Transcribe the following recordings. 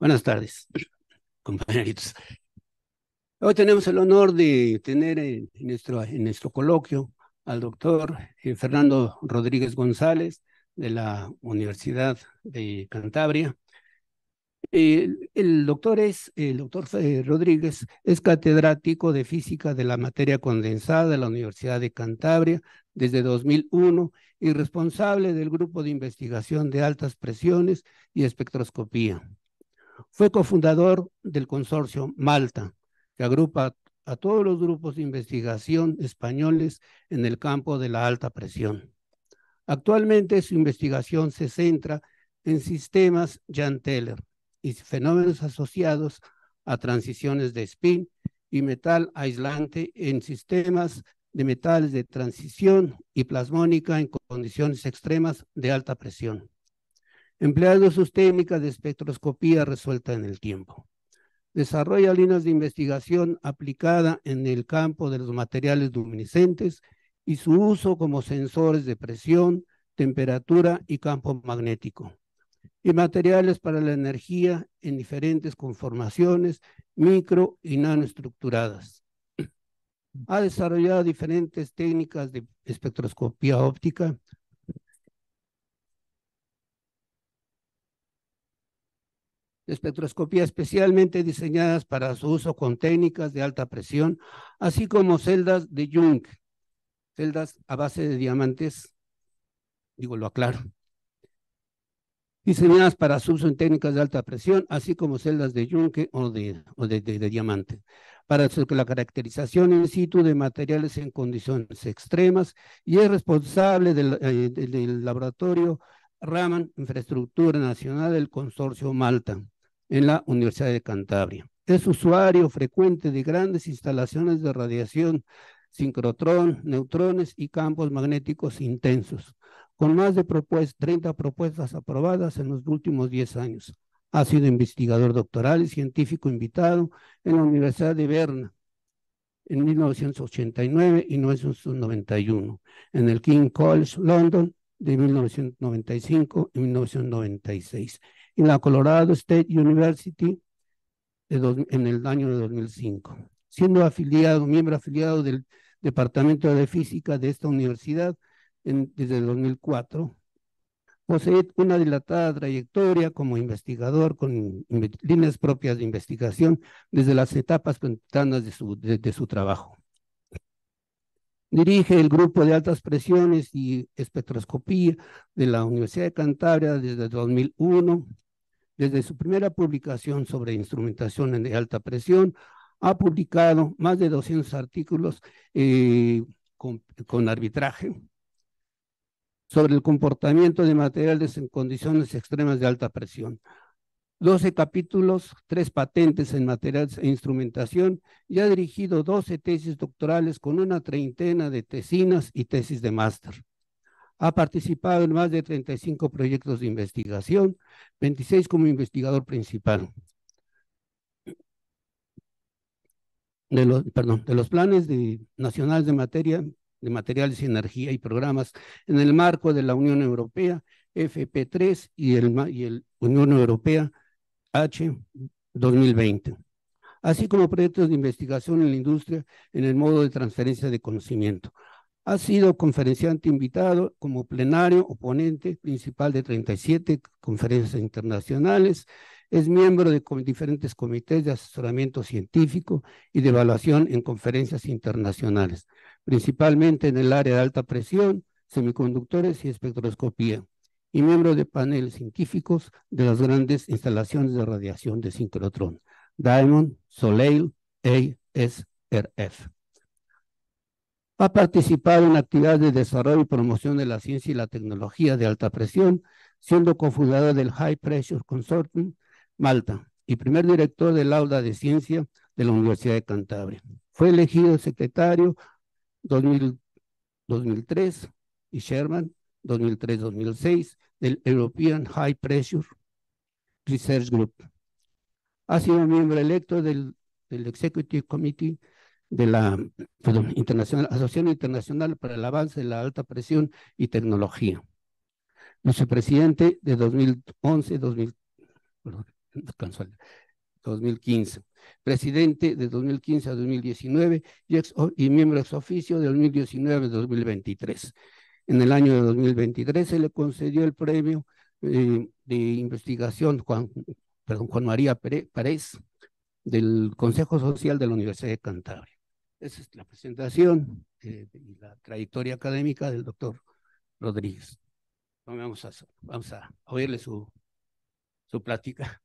Buenas tardes, compañeritos. Hoy tenemos el honor de tener en nuestro, en nuestro coloquio al doctor eh, Fernando Rodríguez González de la Universidad de Cantabria. El, doctor es, el doctor eh, Rodríguez es catedrático de física de la materia condensada de la Universidad de Cantabria desde 2001 y responsable del grupo de investigación de altas presiones y espectroscopía. Fue cofundador del consorcio Malta, que agrupa a todos los grupos de investigación españoles en el campo de la alta presión. Actualmente su investigación se centra en sistemas Jan Teller y fenómenos asociados a transiciones de spin y metal aislante en sistemas de metales de transición y plasmónica en condiciones extremas de alta presión empleando sus técnicas de espectroscopía resuelta en el tiempo. Desarrolla líneas de investigación aplicada en el campo de los materiales luminiscentes y su uso como sensores de presión, temperatura y campo magnético. Y materiales para la energía en diferentes conformaciones micro y nanoestructuradas. Ha desarrollado diferentes técnicas de espectroscopía óptica, espectroscopía especialmente diseñadas para su uso con técnicas de alta presión, así como celdas de yunque, celdas a base de diamantes, digo, lo aclaro, diseñadas para su uso en técnicas de alta presión, así como celdas de yunque o de, o de, diamante, para la caracterización in situ de materiales en condiciones extremas y es responsable del eh, laboratorio Raman Infraestructura Nacional del Consorcio Malta en la Universidad de Cantabria. Es usuario frecuente de grandes instalaciones de radiación, sincrotrón, neutrones y campos magnéticos intensos, con más de 30 propuestas aprobadas en los últimos 10 años. Ha sido investigador doctoral y científico invitado en la Universidad de Berna en 1989 y 1991, en el King College London de 1995 y 1996 en la Colorado State University en el año de 2005, siendo afiliado, miembro afiliado del Departamento de Física de esta universidad desde el 2004. Posee una dilatada trayectoria como investigador con líneas propias de investigación desde las etapas tempranas de su, de su trabajo. Dirige el grupo de altas presiones y espectroscopía de la Universidad de Cantabria desde 2001 desde su primera publicación sobre instrumentación de alta presión, ha publicado más de 200 artículos eh, con, con arbitraje sobre el comportamiento de materiales en condiciones extremas de alta presión. 12 capítulos, 3 patentes en materiales e instrumentación y ha dirigido 12 tesis doctorales con una treintena de tesinas y tesis de máster. Ha participado en más de 35 proyectos de investigación, 26 como investigador principal. De los, planes de, nacionales de materia de materiales y energía y programas en el marco de la Unión Europea, FP3 y el, y el Unión Europea H 2020, así como proyectos de investigación en la industria en el modo de transferencia de conocimiento. Ha sido conferenciante invitado como plenario oponente principal de 37 conferencias internacionales. Es miembro de diferentes comités de asesoramiento científico y de evaluación en conferencias internacionales, principalmente en el área de alta presión, semiconductores y espectroscopía, y miembro de paneles científicos de las grandes instalaciones de radiación de sincrotrón, Diamond, Soleil, ASRF. Ha participado en actividades de desarrollo y promoción de la ciencia y la tecnología de alta presión, siendo cofundador del High Pressure Consortium Malta y primer director del aula de ciencia de la Universidad de Cantabria. Fue elegido secretario 2003 y Sherman 2003-2006 del European High Pressure Research Group. Ha sido miembro electo del Executive Committee de la Asociación Internacional para el Avance de la Alta Presión y Tecnología. Vicepresidente de 2011, 2015. Presidente de 2015 a 2019 y, miembro ex oficio de 2019 a 2023. En el año de 2023 se le concedió el premio eh, de investigación Juan María Pérez del Consejo Social de la Universidad de Cantabria. Esa es la presentación eh, y la trayectoria académica del doctor Rodríguez. Vamos a, vamos a oírle su, su plática.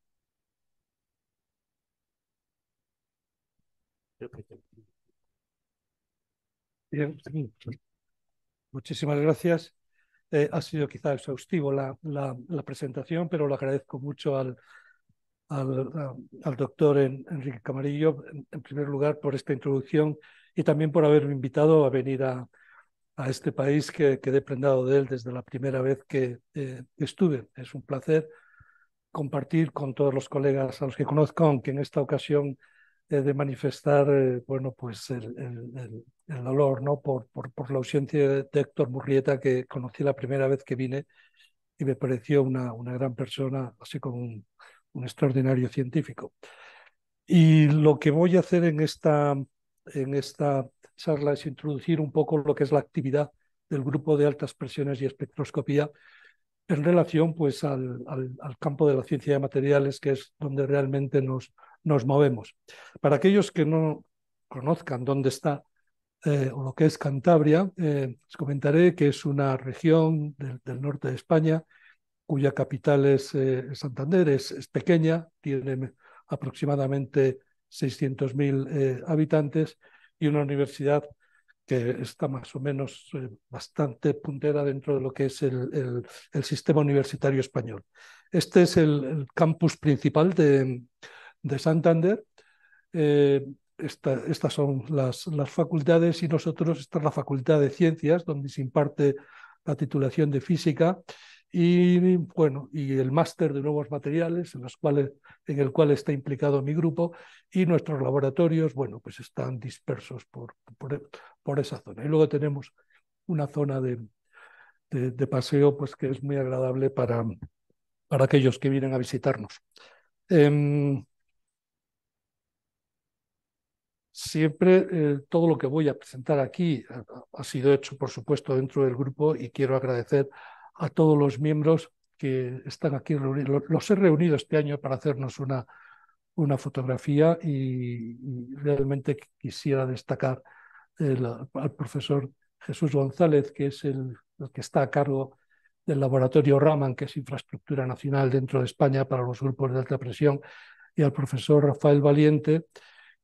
Muchísimas gracias. Eh, ha sido quizá exhaustivo la, la, la presentación, pero lo agradezco mucho al, al, al doctor Enrique Camarillo, en primer lugar, por esta introducción y también por haberme invitado a venir a, a este país que quedé prendado de él desde la primera vez que eh, estuve. Es un placer compartir con todos los colegas a los que conozco, aunque en esta ocasión he eh, de manifestar eh, bueno, pues el, el, el dolor ¿no? Por, por, por, la ausencia de Héctor Murrieta, que conocí la primera vez que vine y me pareció una, una gran persona, así como un, un extraordinario científico. Y lo que voy a hacer en esta, en esta charla es introducir un poco lo que es la actividad del grupo de altas presiones y espectroscopía en relación pues, al, campo de la ciencia de materiales, que es donde realmente nos, nos movemos. Para aquellos que no conozcan dónde está eh, o lo que es Cantabria, os eh, comentaré que es una región del, del norte de España cuya capital es eh, Santander, es, pequeña, tiene aproximadamente 600.000 eh, habitantes y una universidad que está más o menos eh, bastante puntera dentro de lo que es el, sistema universitario español. Este es el, campus principal de, Santander. estas son las, las facultades y nosotros, esta es la Facultad de Ciencias, donde se imparte la titulación de física y bueno, y el máster de nuevos materiales en, los cuales, en el cual está implicado mi grupo y nuestros laboratorios, bueno, pues están dispersos por, por, esa zona. Y luego tenemos una zona de, paseo pues que es muy agradable para, para aquellos que vienen a visitarnos. Em, siempre eh, todo lo que voy a presentar aquí ha sido hecho, por supuesto, dentro del grupo y quiero agradecer a todos los miembros que están aquí reunidos. Los he reunido este año para hacernos una, una fotografía y, realmente quisiera destacar al profesor Jesús González, que es el, que está a cargo del laboratorio Raman, que es infraestructura nacional dentro de España para los grupos de alta presión, y al profesor Rafael Valiente,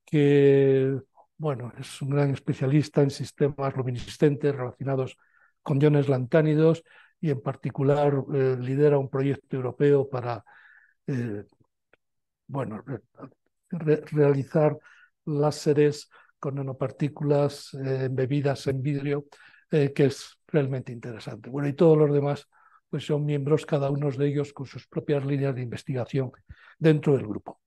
que bueno, es un gran especialista en sistemas luminiscentes relacionados con iones lantánidos y en particular eh, lidera un proyecto europeo para eh, bueno, realizar láseres con nanopartículas embebidas eh, en vidrio, que es realmente interesante. Bueno, y todos los demás pues son miembros, cada uno de ellos con sus propias líneas de investigación dentro del grupo.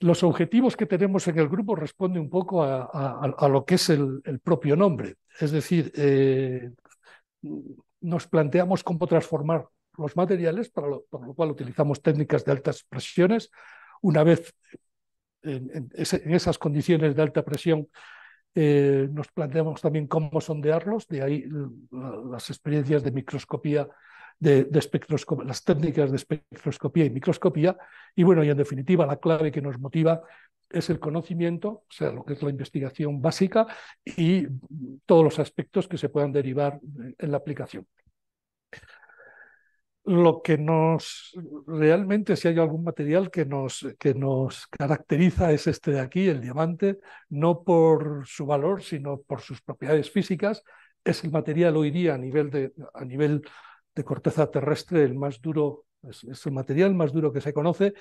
Los objetivos que tenemos en el grupo responden un poco a, lo que es el, el, propio nombre, es decir, nos planteamos cómo transformar los materiales, para lo, cual utilizamos técnicas de altas presiones. Una vez en, esas condiciones de alta presión, eh, nos planteamos también cómo sondearlos, de ahí las experiencias de microscopía de, las técnicas de espectroscopía y microscopía. Y bueno, y en definitiva, la clave que nos motiva es el conocimiento, o sea, lo que es la investigación básica y todos los aspectos que se puedan derivar en la aplicación. Lo que nos realmente, si hay algún material que nos, que nos caracteriza, es este de aquí, el diamante, no por su valor, sino por sus propiedades físicas. Es el material hoy día a nivel, de, a nivel de corteza terrestre, el más duro, es, el material más duro que se conoce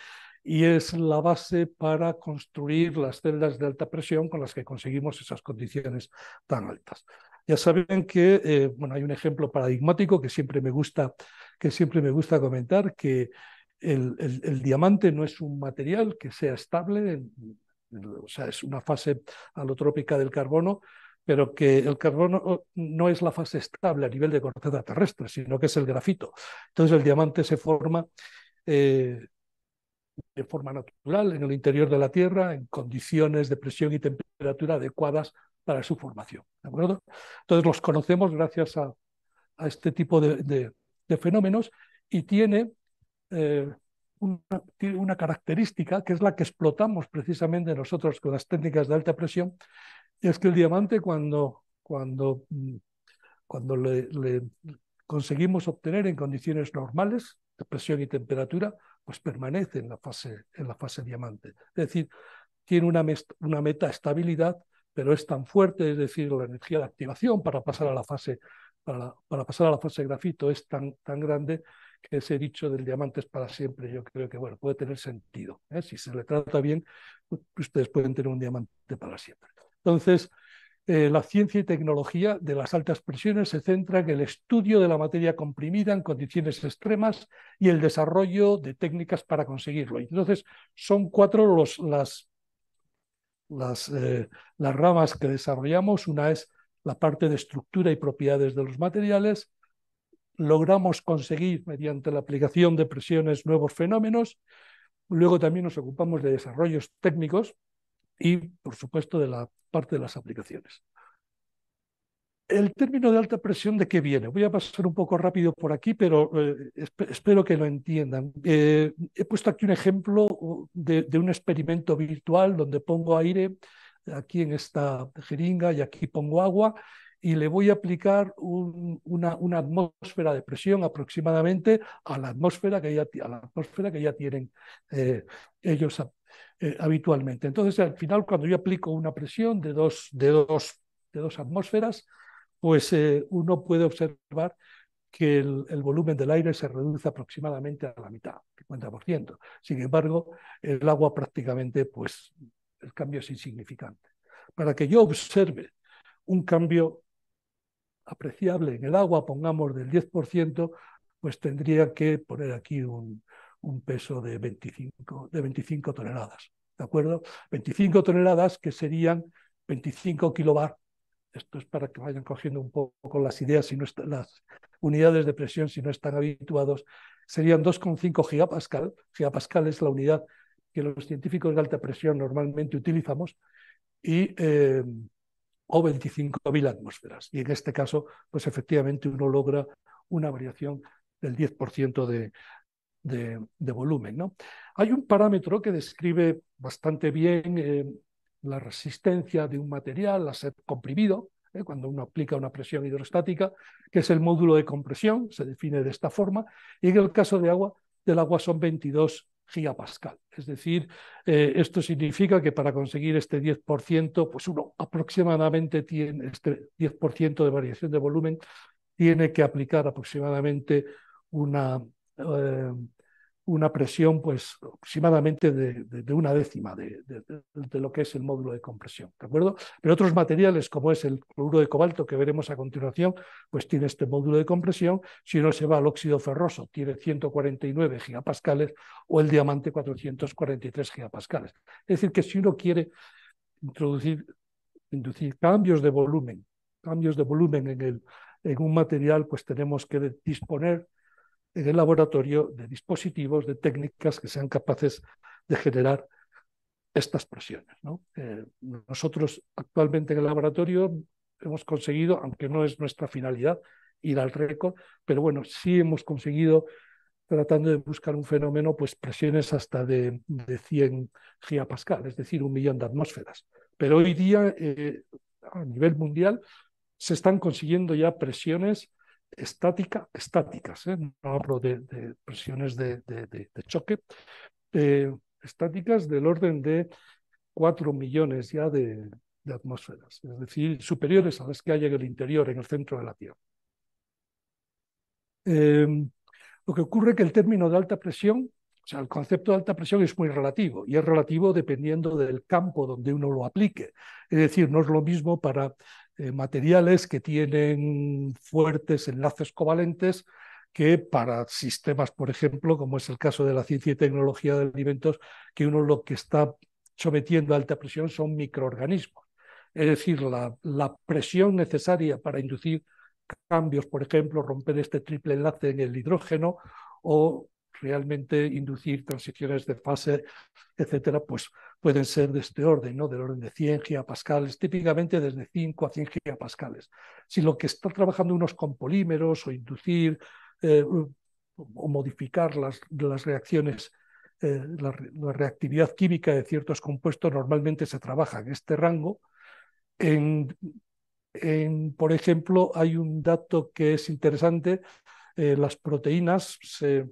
y es la base para construir las celdas de alta presión con las que conseguimos esas condiciones tan altas. Ya saben que eh, bueno, hay un ejemplo paradigmático que siempre me gusta, que siempre me gusta comentar, que el, diamante no es un material que sea estable, o sea, es una fase alotrópica del carbono, pero que el carbono no es la fase estable a nivel de corteza terrestre, sino que es el grafito. Entonces el diamante se forma eh, de forma natural en el interior de la Tierra, en condiciones de presión y temperatura adecuadas para su formación. Entonces los conocemos gracias a, este tipo de, fenómenos y tiene... Eh, una, tiene una característica que es la que explotamos precisamente nosotros con las técnicas de alta presión, es que el diamante cuando, cuando, mm, cuando le, conseguimos obtener en condiciones normales de presión y temperatura, pues permanece en la fase, en la fase diamante. Es decir, tiene una, una estabilidad, pero es tan fuerte, es decir, la energía de activación para pasar a la fase, para, para pasar a la fase grafito es tan, tan grande que ese dicho del diamante es para siempre, yo creo que bueno, puede tener sentido. ¿eh? Si se le trata bien, pues ustedes pueden tener un diamante para siempre. Entonces, eh, la ciencia y tecnología de las altas presiones se centra en el estudio de la materia comprimida en condiciones extremas y el desarrollo de técnicas para conseguirlo. Entonces, son cuatro las, eh, las ramas que desarrollamos. Una es la parte de estructura y propiedades de los materiales. Logramos conseguir, mediante la aplicación de presiones, nuevos fenómenos. Luego también nos ocupamos de desarrollos técnicos, y, por supuesto, de la parte de las aplicaciones. El término de alta presión, ¿de qué viene? Voy a pasar un poco rápido por aquí, pero eh, espero que lo entiendan. Eh, he puesto aquí un ejemplo de, un experimento virtual donde pongo aire aquí en esta jeringa y aquí pongo agua y le voy a aplicar una, una, atmósfera de presión aproximadamente a la atmósfera que ya, la atmósfera que ya tienen eh, ellos eh, habitualmente. Entonces, al final, cuando yo aplico una presión de dos, de dos, de dos atmósferas, pues eh, uno puede observar que el, el, volumen del aire se reduce aproximadamente a la mitad, 50%. Sin embargo, el agua prácticamente, pues el cambio es insignificante. Para que yo observe un cambio apreciable en el agua, pongamos del 10%, pues tendría que poner aquí un, un peso de 25, de 25 toneladas. ¿De acuerdo? 25 toneladas que serían 25 kilobar. Esto es para que vayan cogiendo un poco las ideas, si no las unidades de presión, si no están habituados. Serían 2,5 gigapascal. Gigapascal es la unidad que los científicos de alta presión normalmente utilizamos, y, em, o 25.000 atmósferas. Y en este caso, pues efectivamente uno logra una variación del 10% de, de, volumen. ¿no? Hay un parámetro que describe bastante bien eh, la resistencia de un material a ser comprimido, ¿eh? cuando uno aplica una presión hidrostática, que es el módulo de compresión, se define de esta forma, y en el caso de agua, del agua son 22 gigapascal. Es decir, eh, esto significa que para conseguir este 10%, pues uno aproximadamente tiene este 10% de variación de volumen, tiene que aplicar aproximadamente una, una presión pues aproximadamente de, una décima de, lo que es el módulo de compresión, ¿de acuerdo? Pero otros materiales como es el cloruro de cobalto que veremos a continuación, pues tiene este módulo de compresión, si uno se va al óxido ferroso tiene 149 gigapascales o el diamante 443 gigapascales. Es decir, que si uno quiere introducir, inducir cambios de volumen, cambios de volumen en, el, en un material, pues tenemos que disponer en el laboratorio de dispositivos, de técnicas que sean capaces de generar estas presiones. Eh, nosotros actualmente en el laboratorio hemos conseguido, aunque no es nuestra finalidad ir al récord, pero bueno, sí hemos conseguido tratando de buscar un fenómeno, pues presiones hasta de, de 100 gigapascales, es decir, un millón de atmósferas. Pero hoy día, eh, a nivel mundial, se están consiguiendo ya presiones estática, estáticas, ¿eh? no hablo de, presiones de, choque, eh, estáticas del orden de 4 millones ya de, atmósferas, es decir, superiores a las que hay en el interior, en el centro de la Tierra. Em, lo que ocurre es que el término de alta presión, o sea, el concepto de alta presión es muy relativo y es relativo dependiendo del campo donde uno lo aplique. Es decir, no es lo mismo para eh, materiales que tienen fuertes enlaces covalentes que para sistemas, por ejemplo, como es el caso de la ciencia y tecnología de alimentos, que uno lo que está sometiendo a alta presión son microorganismos. Es decir, la presión necesaria para inducir cambios, por ejemplo, romper este triple enlace en el hidrógeno o realmente inducir transiciones de fase, etcétera, pues pueden ser de este orden, ¿no? Del orden de 100 gigapascales, típicamente desde 5 a 100 gigapascales. Si lo que está trabajando unos con polímeros o inducir eh, o modificar las, las reacciones, eh, la, reactividad química de ciertos compuestos, normalmente se trabaja en este rango. En, por ejemplo, hay un dato que es interesante. Eh, las proteínas se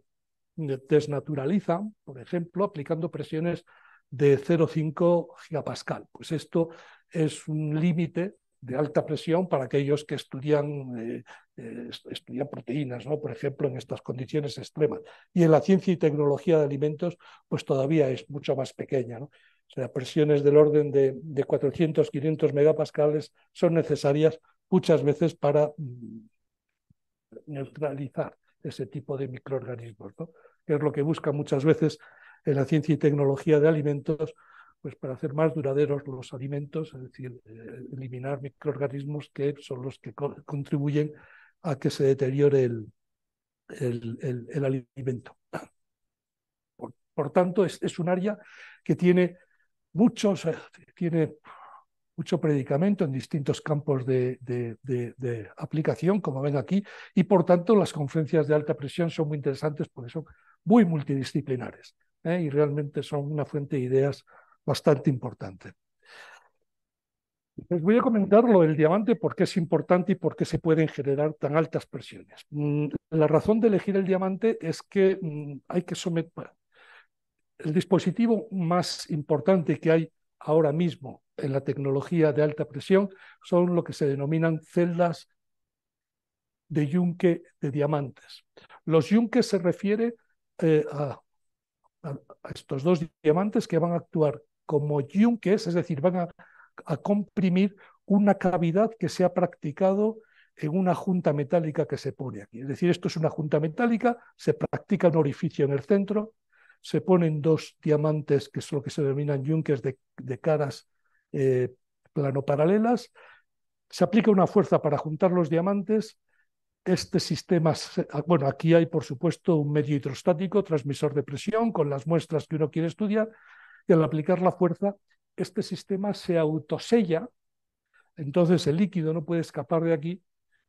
desnaturalizan, por ejemplo, aplicando presiones de 0,5 gigapascal. Pues esto es un límite de alta presión para aquellos que estudian, eh, eh, proteínas, por ejemplo, en estas condiciones extremas. Y en la ciencia y tecnología de alimentos, pues todavía es mucho más pequeña. ¿no? O sea, presiones del orden de, de 400, 500 megapascales son necesarias muchas veces para mm, neutralizar ese tipo de microorganismos, ¿no? que es lo que busca muchas veces en la ciencia y tecnología de alimentos, pues para hacer más duraderos los alimentos, es decir, eh, eliminar microorganismos que son los que contribuyen a que se deteriore el, alimento. Por, tanto, es, un área que tiene muchos, eh, tiene mucho predicamento en distintos campos de, aplicación, como ven aquí, y por tanto las conferencias de alta presión son muy interesantes porque son muy multidisciplinares ¿eh? y realmente son una fuente de ideas bastante importante. Les voy a comentar lo del diamante, por qué es importante y por qué se pueden generar tan altas presiones. Mm, la razón de elegir el diamante es que mm, hay que someter... El dispositivo más importante que hay ahora mismo en la tecnología de alta presión son lo que se denominan celdas de yunque de diamantes. Los yunques se refiere eh, a, estos dos diamantes que van a actuar como yunques, es decir, van a comprimir una cavidad que se ha practicado en una junta metálica que se pone aquí. Es decir, esto es una junta metálica, se practica un orificio en el centro se ponen dos diamantes, que es lo que se denominan yunques de, caras eh, plano paralelas, se aplica una fuerza para juntar los diamantes, este sistema, ah, bueno, aquí hay por supuesto un medio hidrostático, transmisor de presión, con las muestras que uno quiere estudiar, y al aplicar la fuerza, este sistema se autosella, entonces el líquido no puede escapar de aquí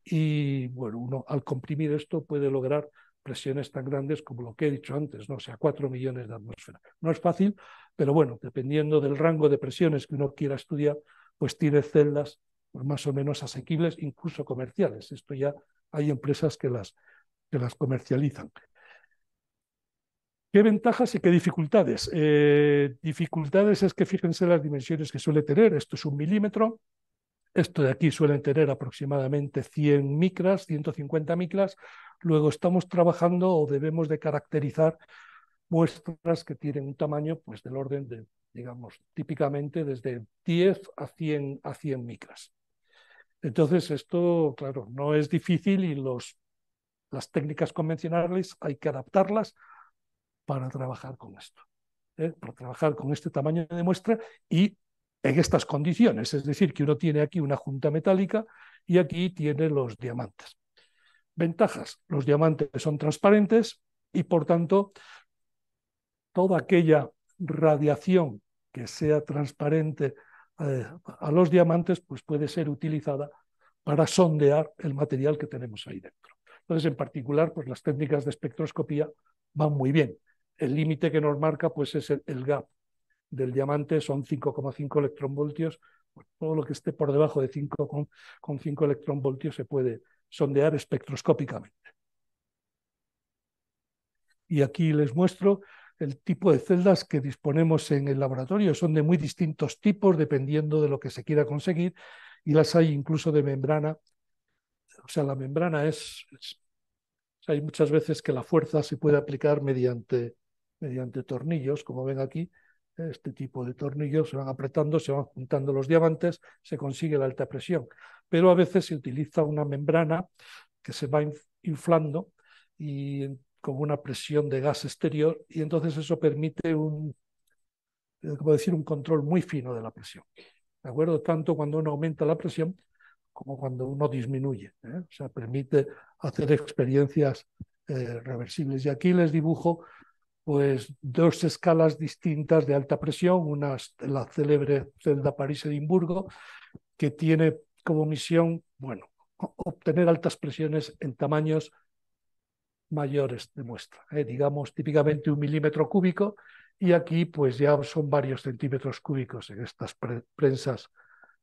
y, bueno, uno al comprimir esto puede lograr presiones tan grandes como lo que he dicho antes, ¿no? o sea, 4 millones de atmósferas. No es fácil, pero bueno, dependiendo del rango de presiones que uno quiera estudiar, pues tiene celdas pues, más o menos asequibles, incluso comerciales. Esto ya hay empresas que las, que las comercializan. ¿Qué ventajas y qué dificultades? Eh, dificultades es que fíjense las dimensiones que suele tener. Esto es un milímetro, esto de aquí suelen tener aproximadamente 100 micras, 150 micras. Luego estamos trabajando o debemos de caracterizar muestras que tienen un tamaño pues del orden de, digamos, típicamente desde 10 a 100, a 100 micras. Entonces esto, claro, no es difícil y los, las técnicas convencionales hay que adaptarlas para trabajar con esto, ¿eh? para trabajar con este tamaño de muestra y en estas condiciones. Es decir, que uno tiene aquí una junta metálica y aquí tiene los diamantes. Ventajas. Los diamantes son transparentes y, por tanto, toda aquella radiación que sea transparente eh, a los diamantes pues puede ser utilizada para sondear el material que tenemos ahí dentro. Entonces, en particular, pues las técnicas de espectroscopía van muy bien. El límite que nos marca pues es el gap del diamante son 5,5 electronvoltios. todo lo que esté por debajo de 5,5 electronvoltios se puede sondear espectroscópicamente. Y aquí les muestro el tipo de celdas que disponemos en el laboratorio. Son de muy distintos tipos dependiendo de lo que se quiera conseguir y las hay incluso de membrana. O sea, la membrana es... es hay muchas veces que la fuerza se puede aplicar mediante, mediante tornillos, como ven aquí, este tipo de tornillos se van apretando, se van juntando los diamantes, se consigue la alta presión. Pero a veces se utiliza una membrana que se va inflando y con una presión de gas exterior y entonces eso permite un, eh, decir, un control muy fino de la presión. ¿De acuerdo? Tanto cuando uno aumenta la presión como cuando uno disminuye. ¿eh? O sea, permite hacer experiencias eh, reversibles. Y aquí les dibujo pues dos escalas distintas de alta presión, una la célebre celda París-Edimburgo, que tiene como misión, bueno, obtener altas presiones en tamaños mayores de muestra, ¿eh? digamos típicamente un milímetro cúbico, y aquí pues ya son varios centímetros cúbicos en estas prensas,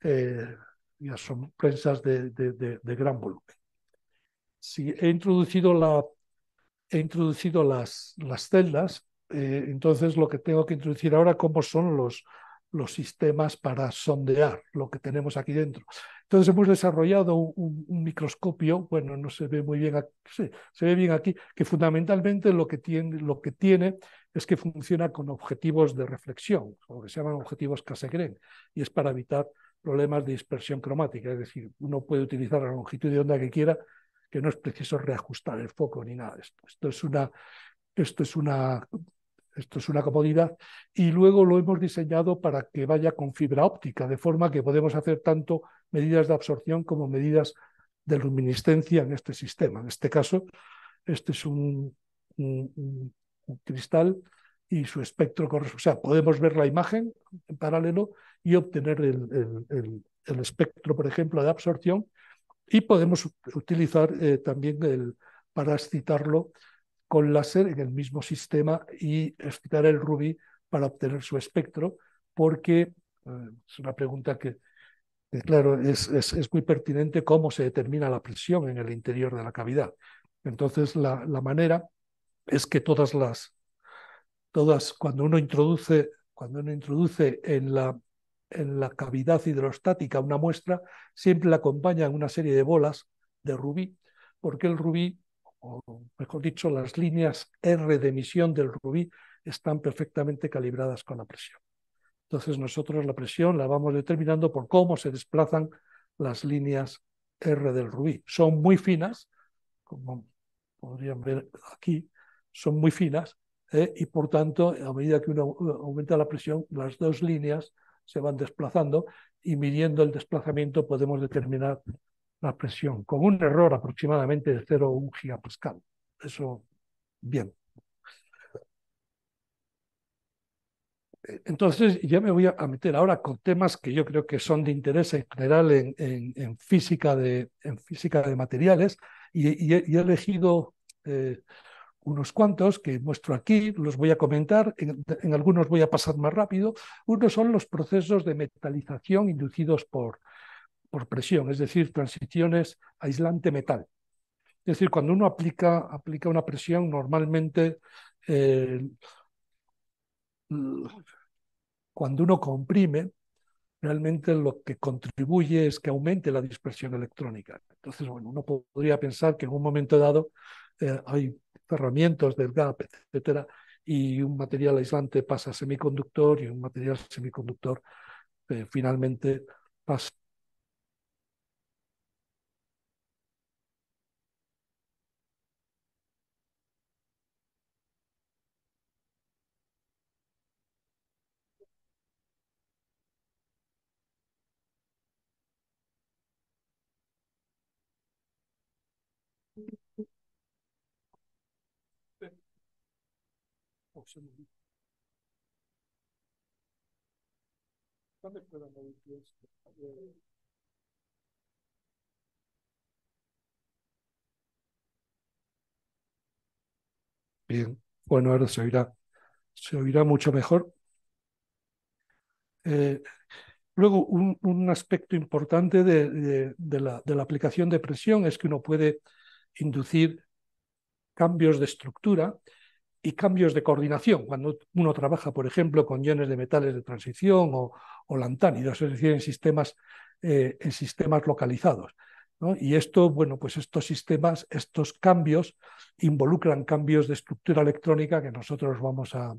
eh, ya son prensas de, gran volumen. Si he introducido la he introducido las, las celdas, eh, entonces lo que tengo que introducir ahora, cómo son los, los sistemas para sondear lo que tenemos aquí dentro. Entonces hemos desarrollado un, microscopio, bueno, no se ve muy bien aquí, se ve bien aquí, que fundamentalmente lo que, tiene, lo que tiene es que funciona con objetivos de reflexión, lo que se llaman objetivos Cassegrain, y es para evitar problemas de dispersión cromática, es decir, uno puede utilizar la longitud de onda que quiera que no es preciso reajustar el foco ni nada esto. es una, esto es una, esto es una comodidad y luego lo hemos diseñado para que vaya con fibra óptica, de forma que podemos hacer tanto medidas de absorción como medidas de luminiscencia en este sistema. En este caso, este es un, cristal y su espectro corresponde. O sea, podemos ver la imagen en paralelo y obtener el espectro, por ejemplo, de absorción y podemos utilizar eh, también, el, para excitarlo con láser en el mismo sistema y excitar el rubí para obtener su espectro, porque eh, es una pregunta que, claro, es, es, muy pertinente cómo se determina la presión en el interior de la cavidad. Entonces, la, la manera es que todas las, todas, cuando uno introduce, cuando uno introduce en la en la cavidad hidrostática una muestra, siempre la en una serie de bolas de rubí, porque el rubí, o mejor dicho, las líneas R de emisión del rubí están perfectamente calibradas con la presión. Entonces nosotros la presión la vamos determinando por cómo se desplazan las líneas R del rubí. Son muy finas, como podrían ver aquí, son muy finas, ¿eh? y por tanto, a medida que uno eh, aumenta la presión, las dos líneas se van desplazando y midiendo el desplazamiento podemos determinar la presión con un error aproximadamente de 0,1 gigapascal. Eso, bien. Entonces, ya me voy a meter ahora con temas que yo creo que son de interés en general en, física, de, en física de materiales y, he, elegido eh, unos cuantos que muestro aquí, los voy a comentar, en, algunos voy a pasar más rápido. Uno son los procesos de metalización inducidos por, por presión, es decir, transiciones aislante-metal. Es decir, cuando uno aplica, aplica una presión, normalmente eh, cuando uno comprime, realmente lo que contribuye es que aumente la dispersión electrónica. Entonces, bueno, uno podría pensar que en un momento dado eh, hay herramientas del gap, etcétera, y un material aislante pasa a semiconductor y un material semiconductor eh, finalmente pasa Bien, bueno, ahora se oirá, se oirá mucho mejor. Eh, luego, un, aspecto importante de la aplicación de presión es que uno puede inducir cambios de estructura y cambios de coordinación, cuando uno trabaja, por ejemplo, con iones de metales de transición o, lantánidos, es decir, en sistemas, eh, en sistemas localizados. Y esto, bueno, pues estos sistemas, estos cambios involucran cambios de estructura electrónica que nosotros vamos a,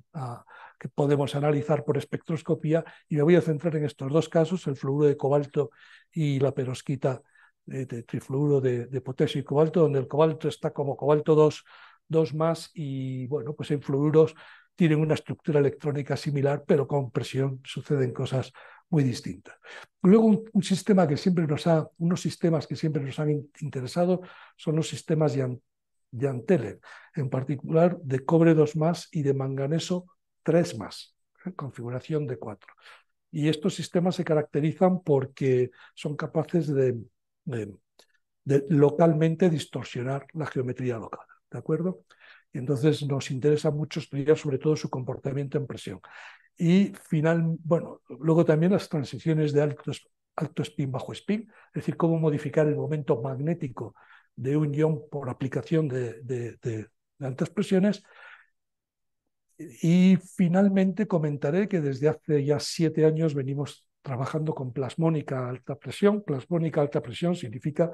que podemos analizar por espectroscopía y me voy a centrar en estos dos casos, el fluoruro de cobalto y la perosquita de, trifluoro de, potesio potasio y cobalto, donde el cobalto está como cobalto 2 dos más y bueno, pues en fluoruros tienen una estructura electrónica similar, pero con presión suceden cosas muy distintas. Luego, un, sistema que siempre nos ha, unos sistemas que siempre nos han interesado son los sistemas de Anteller, en particular de cobre 2 más y de manganeso 3 más, ¿eh? configuración de 4. Y estos sistemas se caracterizan porque son capaces de localmente distorsionar la geometría local. ¿de acuerdo? entonces nos interesa mucho estudiar sobre todo su comportamiento en presión. Y final, bueno, luego también las transiciones de alto, alto spin bajo spin, es decir, cómo modificar el momento magnético de un ion por aplicación de, altas presiones. Y finalmente comentaré que desde hace ya siete años venimos trabajando con plasmónica alta presión. Plasmónica alta presión significa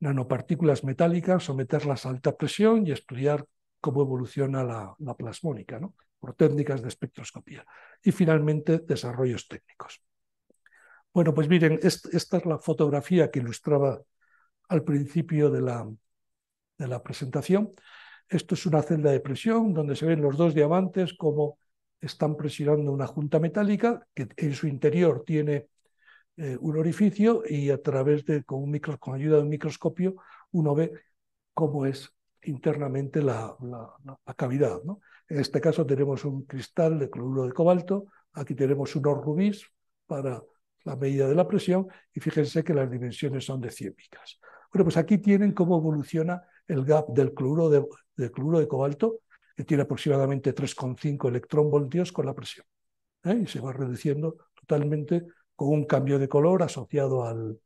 nanopartículas metálicas, someterlas a alta presión y estudiar cómo evoluciona la, plasmónica, ¿no? por técnicas de espectroscopía. Y finalmente, desarrollos técnicos. Bueno, pues miren, esta es la fotografía que ilustraba al principio de la, de la presentación. Esto es una celda de presión donde se ven los dos diamantes como están presionando una junta metálica que en su interior tiene eh, un orificio y a través de, con, un micro, con ayuda de un microscopio, uno ve cómo es internamente la, cavidad. ¿no? En este caso tenemos un cristal de cloruro de cobalto, aquí tenemos unos rubis para la medida de la presión y fíjense que las dimensiones son de 100 Bueno, pues aquí tienen cómo evoluciona el gap del cloruro de, de cobalto, que tiene aproximadamente 3,5 electronvoltios con la presión. ¿eh? Y se va reduciendo totalmente con un cambio de color asociado al,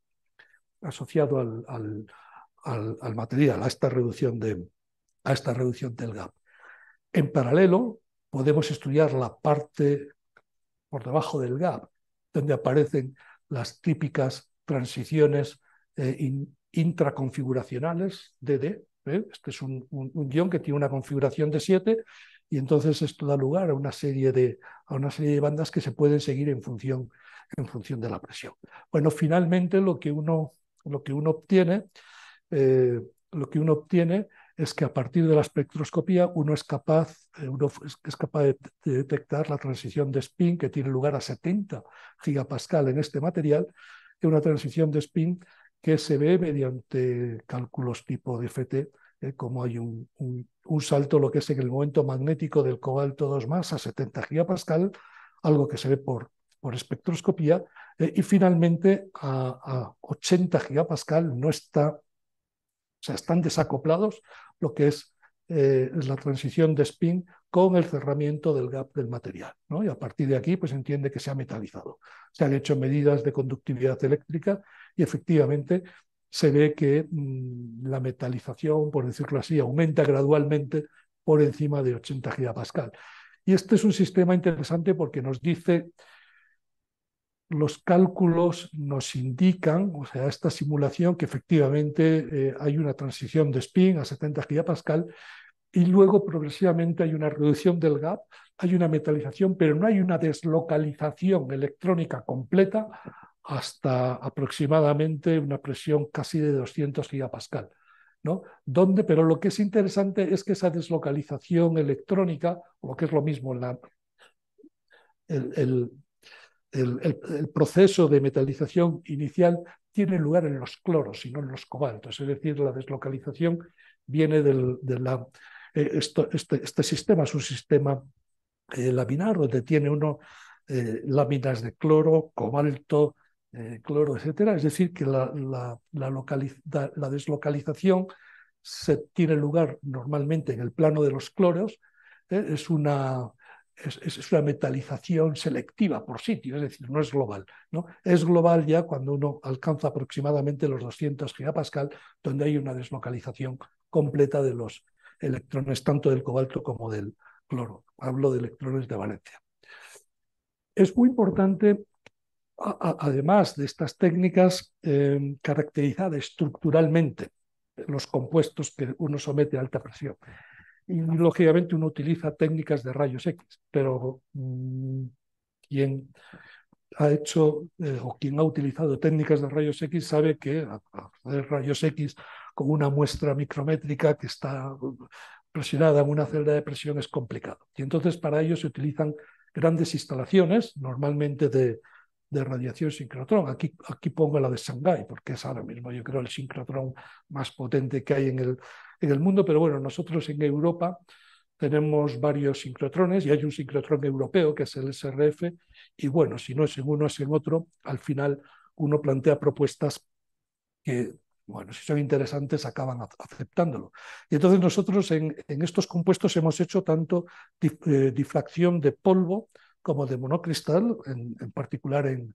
asociado al, material, a esta, reducción a esta reducción del gap. En paralelo, podemos estudiar la parte por debajo del gap, donde aparecen las típicas transiciones eh, intraconfiguracionales, DD. ¿eh? Este es un, un, guión que tiene una configuración de 7 y entonces esto da lugar a una serie de, a una serie de bandas que se pueden seguir en función, en función de la presión. Bueno, finalmente lo que uno, lo que uno obtiene, eh, lo que uno obtiene es que a partir de la espectroscopía uno es capaz, eh, uno es capaz de, detectar la transición de spin que tiene lugar a 70 gigapascal en este material, una transición de spin que se ve mediante cálculos tipo DFT eh, como hay un, salto, lo que es en el momento magnético del cobalto 2 más a 70 gigapascal, algo que se ve por, por espectroscopía, eh, y finalmente a, 80 gigapascal no está, o sea, están desacoplados lo que es eh, la transición de spin con el cerramiento del gap del material. ¿no? Y a partir de aquí, pues entiende que se ha metalizado. Se han hecho medidas de conductividad eléctrica y efectivamente se ve que mm, la metalización, por decirlo así, aumenta gradualmente por encima de 80 GPa Y este es un sistema interesante porque nos dice, los cálculos nos indican, o sea, esta simulación, que efectivamente eh, hay una transición de spin a 70 gigapascal y luego progresivamente hay una reducción del gap, hay una metalización, pero no hay una deslocalización electrónica completa hasta aproximadamente una presión casi de 200 gigapascal. ¿no? pero lo que es interesante es que esa deslocalización electrónica, o lo que es lo mismo, la, el, proceso de metalización inicial tiene lugar en los cloros y no en los cobaltos, es decir, la deslocalización viene del, de la, eh, este, este, sistema es un sistema eh, laminar donde tiene uno eh, láminas de cloro, cobalto, eh, cloro, etcétera. Es decir, que la, deslocalización se tiene lugar normalmente en el plano de los cloros. ¿eh? es, una, es, una metalización selectiva por sitio, es decir, no es global. ¿no? Es global ya cuando uno alcanza aproximadamente los 200 gigapascal, donde hay una deslocalización completa de los electrones, tanto del cobalto como del cloro. Hablo de electrones de valencia. Es muy pues importante además de estas técnicas, eh, estructuralmente los compuestos que uno somete a alta presión. Y lógicamente uno utiliza técnicas de rayos X, pero mm, quien ha hecho eh, o quien ha utilizado técnicas de rayos X sabe que hacer rayos X con una muestra micrométrica que está presionada en una celda de presión es complicado. Y entonces para ello se utilizan grandes instalaciones, normalmente de, de radiación sincrotrón. Aquí, aquí pongo la de Shanghai, porque es ahora mismo, yo creo, el sincrotrón más potente que hay en el, en el mundo. Pero bueno, nosotros en Europa tenemos varios sincrotrones y hay un sincrotrón europeo, que es el SRF. Y bueno, si no es en uno, es en otro. Al final, uno plantea propuestas que bueno, si son interesantes, acaban aceptándolo. Y entonces nosotros en, en estos compuestos hemos hecho tanto eh, difracción de polvo como de monocristal, en, particular en,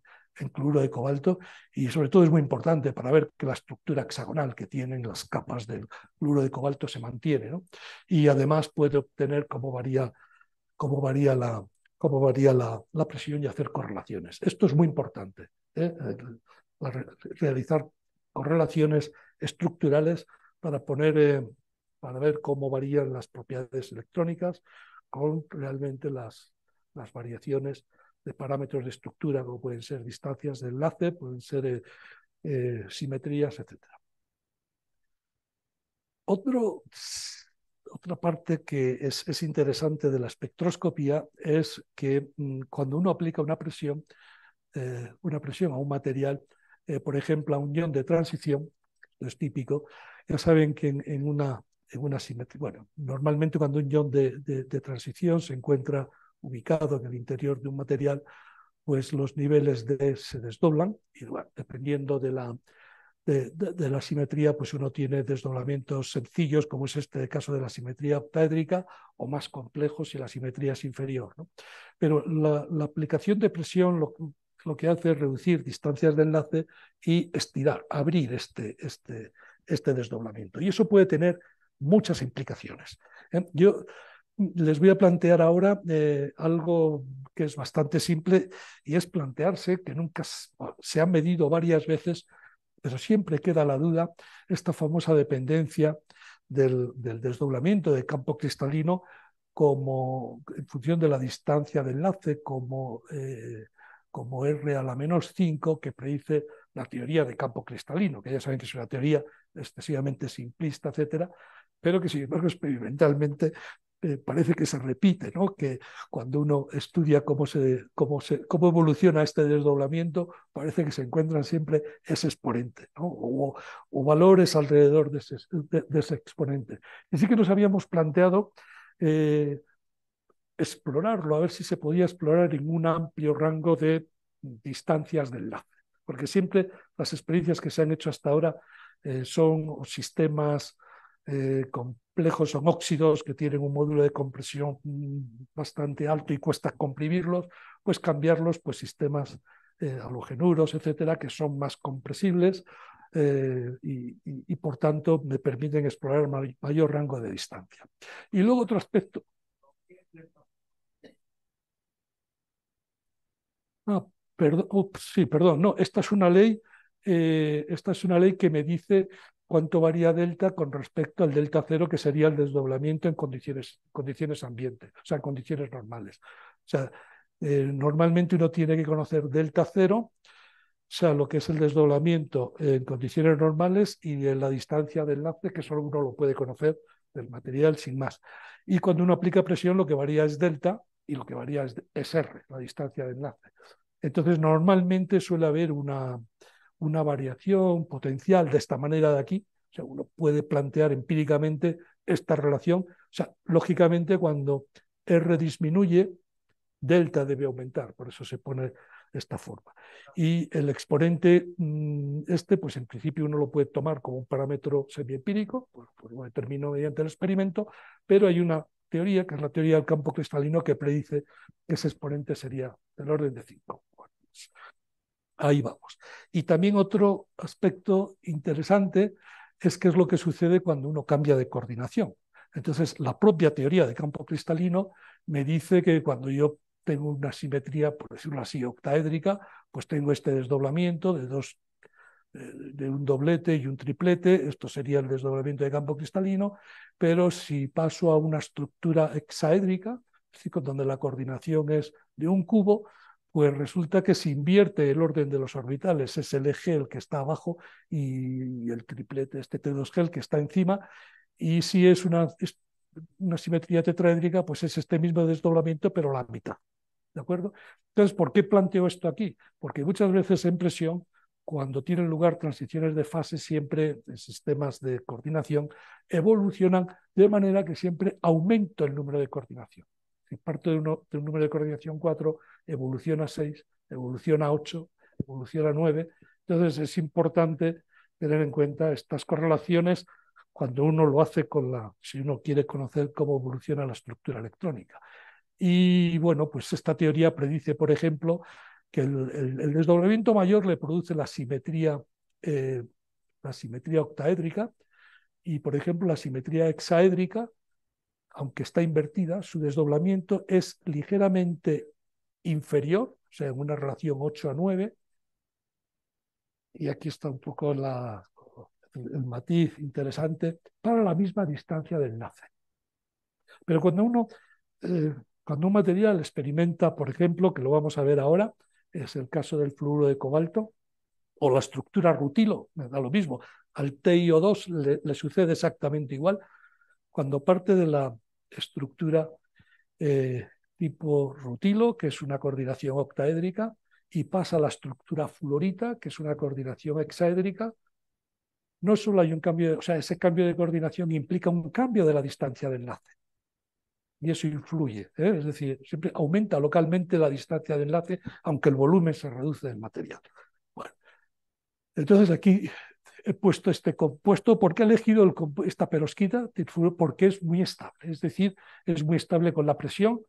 cloro de cobalto y sobre todo es muy importante para ver que la estructura hexagonal que tienen las capas del cloro de cobalto se mantiene. ¿no? Y además puede obtener cómo varía, cómo varía, la, cómo varía la, presión y hacer correlaciones. Esto es muy importante, ¿eh? realizar correlaciones estructurales para, poner, eh, para ver cómo varían las propiedades electrónicas con realmente las, las variaciones de parámetros de estructura, como pueden ser distancias de enlace, pueden ser eh, eh, simetrías, etc. Otro, otra parte que es, interesante de la espectroscopía es que mm, cuando uno aplica una presión, eh, una presión a un material, por ejemplo, a un ion de transición, esto es típico, ya saben que en, una en una simetría. Bueno, normalmente cuando un ion de, transición se encuentra ubicado en el interior de un material, pues los niveles de se desdoblan y bueno, dependiendo de la, de, simetría, pues uno tiene desdoblamientos sencillos, como es este caso de la simetría pédrica o más complejos si la simetría es inferior. Pero la, aplicación de presión lo, que hace es reducir distancias de enlace y estirar, abrir este, este, este desdoblamiento. Y eso puede tener muchas implicaciones. ¿eh? Yo les voy a plantear ahora eh, algo que es bastante simple y es plantearse que nunca se ha medido varias veces, pero siempre queda la duda, esta famosa dependencia del, desdoblamiento de campo cristalino como en función de la distancia de enlace, como, eh, como R a la menos 5, que predice la teoría de campo cristalino, que ya saben que es una teoría excesivamente simplista, etcétera, pero que sin embargo experimentalmente eh, parece que se repite, ¿no? que cuando uno estudia cómo, se, cómo, se, cómo evoluciona este desdoblamiento, parece que se encuentran siempre ese exponente o, valores alrededor de ese, exponente. Y sí que nos habíamos planteado eh, explorarlo, a ver si se podía explorar en un amplio rango de distancias de enlace, porque siempre las experiencias que se han hecho hasta ahora eh, son sistemas eh, complejos son óxidos que tienen un módulo de compresión mm, bastante alto y cuesta comprimirlos, pues cambiarlos pues, sistemas eh, halogenuros, etcétera, que son más compresibles eh, y, por tanto me permiten explorar mayor, rango de distancia. Y luego otro aspecto. Ah, perdón, sí, perdón, no, esta es una ley, esta es una ley que me dice cuánto varía delta con respecto al delta cero, que sería el desdoblamiento en condiciones, condiciones ambiente, o sea, en condiciones normales. O sea, eh, normalmente uno tiene que conocer delta cero, o sea, lo que es el desdoblamiento en condiciones normales y en la distancia de enlace, que solo uno lo puede conocer del material sin más. Y cuando uno aplica presión, lo que varía es delta y lo que varía es R, la distancia de enlace. Entonces, normalmente suele haber una, una variación potencial de esta manera de aquí. O sea, uno puede plantear empíricamente esta relación. O sea, lógicamente cuando R disminuye, delta debe aumentar, por eso se pone esta forma. Y el exponente mm, este, pues en principio uno lo puede tomar como un parámetro semiempírico, por por lo determinó mediante el experimento, pero hay una teoría, que es la teoría del campo cristalino, que predice que ese exponente sería del orden de 5 ahí vamos. Y también otro aspecto interesante es qué es lo que sucede cuando uno cambia de coordinación. Entonces, la propia teoría de campo cristalino me dice que cuando yo tengo una simetría, por decirlo así, octaédrica, pues tengo este desdoblamiento de dos eh, de un doblete y un triplete, esto sería el desdoblamiento de campo cristalino, pero si paso a una estructura hexaédrica, donde la coordinación es de un cubo, pues resulta que se invierte el orden de los orbitales, es el eje el que está abajo y el triplete, este T2G, el que está encima, y si es una, simetría tetraédrica, pues es este mismo desdoblamiento, pero la mitad. ¿De acuerdo? Entonces, ¿por qué planteo esto aquí? Porque muchas veces en presión, cuando tienen lugar transiciones de fase, siempre en sistemas de coordinación evolucionan de manera que siempre aumento el número de coordinación. Si parto de un número de coordinación 4, evoluciona 6, evoluciona 8, evoluciona 9. Entonces es importante tener en cuenta estas correlaciones cuando uno lo hace con la, si uno quiere conocer cómo evoluciona la estructura electrónica. Y bueno, pues esta teoría predice, por ejemplo, que el, desdoblamiento mayor le produce la simetría, eh, la simetría octaédrica y, por ejemplo, la simetría hexaédrica, aunque está invertida, su desdoblamiento es ligeramente inferior, o sea, en una relación 8 a 9. Y aquí está un poco la, el matiz interesante para la misma distancia del nace Pero cuando uno, eh, cuando un material experimenta, por ejemplo, que lo vamos a ver ahora, es el caso del fluoro de cobalto o la estructura rutilo, me da lo mismo. Al TiO2 le, sucede exactamente igual. Cuando parte de la estructura eh, tipo rutilo, que es una coordinación octaédrica, y pasa a la estructura fluorita, que es una coordinación hexaédrica, no solo hay un cambio, o sea, ese cambio de coordinación implica un cambio de la distancia de enlace. Y eso influye, ¿eh? es decir, siempre aumenta localmente la distancia de enlace, aunque el volumen se reduce del material. entonces aquí he puesto este compuesto ¿Por qué he elegido esta perosquita porque es muy estable, es decir, es muy estable con la presión,